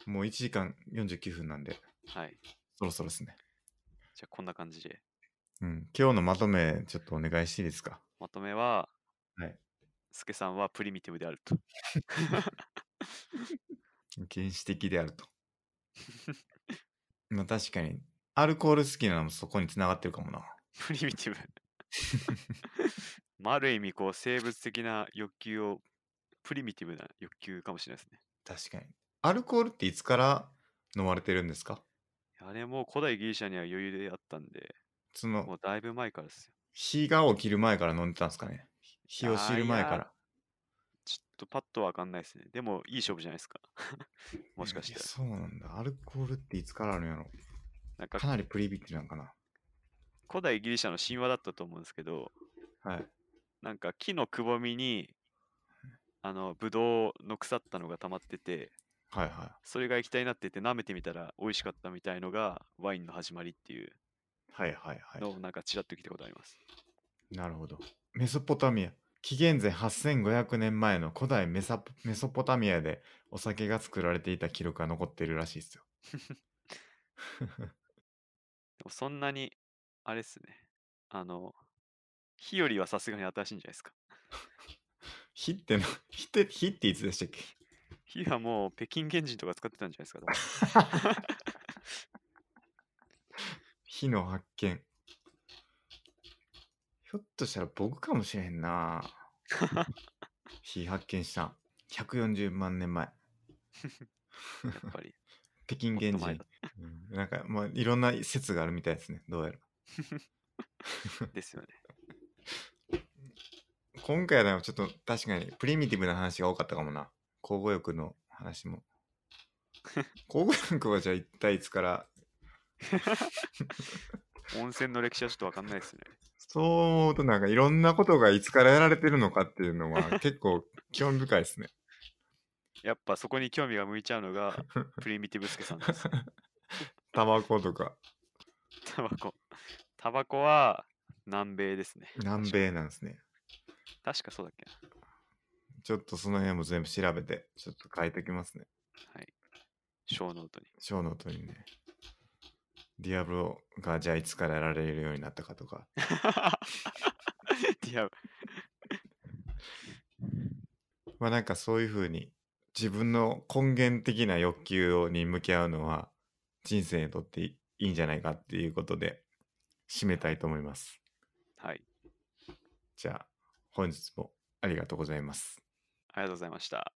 もう1時間49分なんで、はい。そろそろですね。じゃあこんな感じで。うん。今日のまとめ、ちょっとお願いしていいですか。まとめは、はい助さんはプリミティブであると。(laughs) 原始的であると。(laughs) まあ確かに、アルコール好きなのもそこにつながってるかもな。プリミティブ。(laughs) まある意味、こう、生物的な欲求を、プリミティブな欲求かもしれないですね。確かに。アルコールっていつから飲まれてるんですかあれもう古代ギリシャには余裕であったんで、その、もうだいぶ前からですよ。日が起きる前から飲んでたんですかね。日を知る前から。ちょっとパッとわかんないですね。でも、いい勝負じゃないですか。(laughs) もしかして。そうなんだ。アルコールっていつからあるんやろ。なんかかなりプリビッチなんかな。古代ギリシャの神話だったと思うんですけど、はい。なんか木のくぼみに、あの、ぶどうの腐ったのが溜まってて、はいはそれが液体になってて舐めてみたら美味しかったみたいのがワインの始まりっていうい。はいはいのはをなんかちらっと聞いたことあります。なるほど。メソポタミア。紀元前8500年前の古代メサメソポタミアでお酒が作られていた記録が残っているらしいですよ。(laughs) でもそんなに、あれっすね。あの、火よりはさすがに新しいんじゃないですか。火ってな、(laughs) 火って、火っていつでしたっけ火はもう北京原人とか使ってたんじゃないですか。(laughs) 火の発見。ひょっとしたら僕かもしれへんな。火発見した。140万年前。やっぱり。北京原人、うん、なんか、まあ、いろんな説があるみたいですね。どうやら。(laughs) ですよね。今回はちょっと確かにプリミティブな話が多かったかもな。交互浴の話も。交 (laughs) 互浴はじゃあ一体いつから (laughs) 温泉の歴史はちょっとわかんないですね。そう思うとなんかいろんなことがいつからやられてるのかっていうのは (laughs) 結構興味深いですね。やっぱそこに興味が向いちゃうのがプリミティブスケさんです。(laughs) タバコとか。タバコ。タバコは南米ですね。南米なんですね。確かそうだっけちょっとその辺も全部調べて、ちょっと書いておきますね。はい。小ノートに。小ノートにね。ディアブロがじゃあいつからやられるようになったかとか。(laughs) ディアブロ。(laughs) まあなんかそういうふうに自分の根源的な欲求に向き合うのは人生にとっていいんじゃないかっていうことで締めたいと思います。はい。じゃあ本日もありがとうございます。ありがとうございました。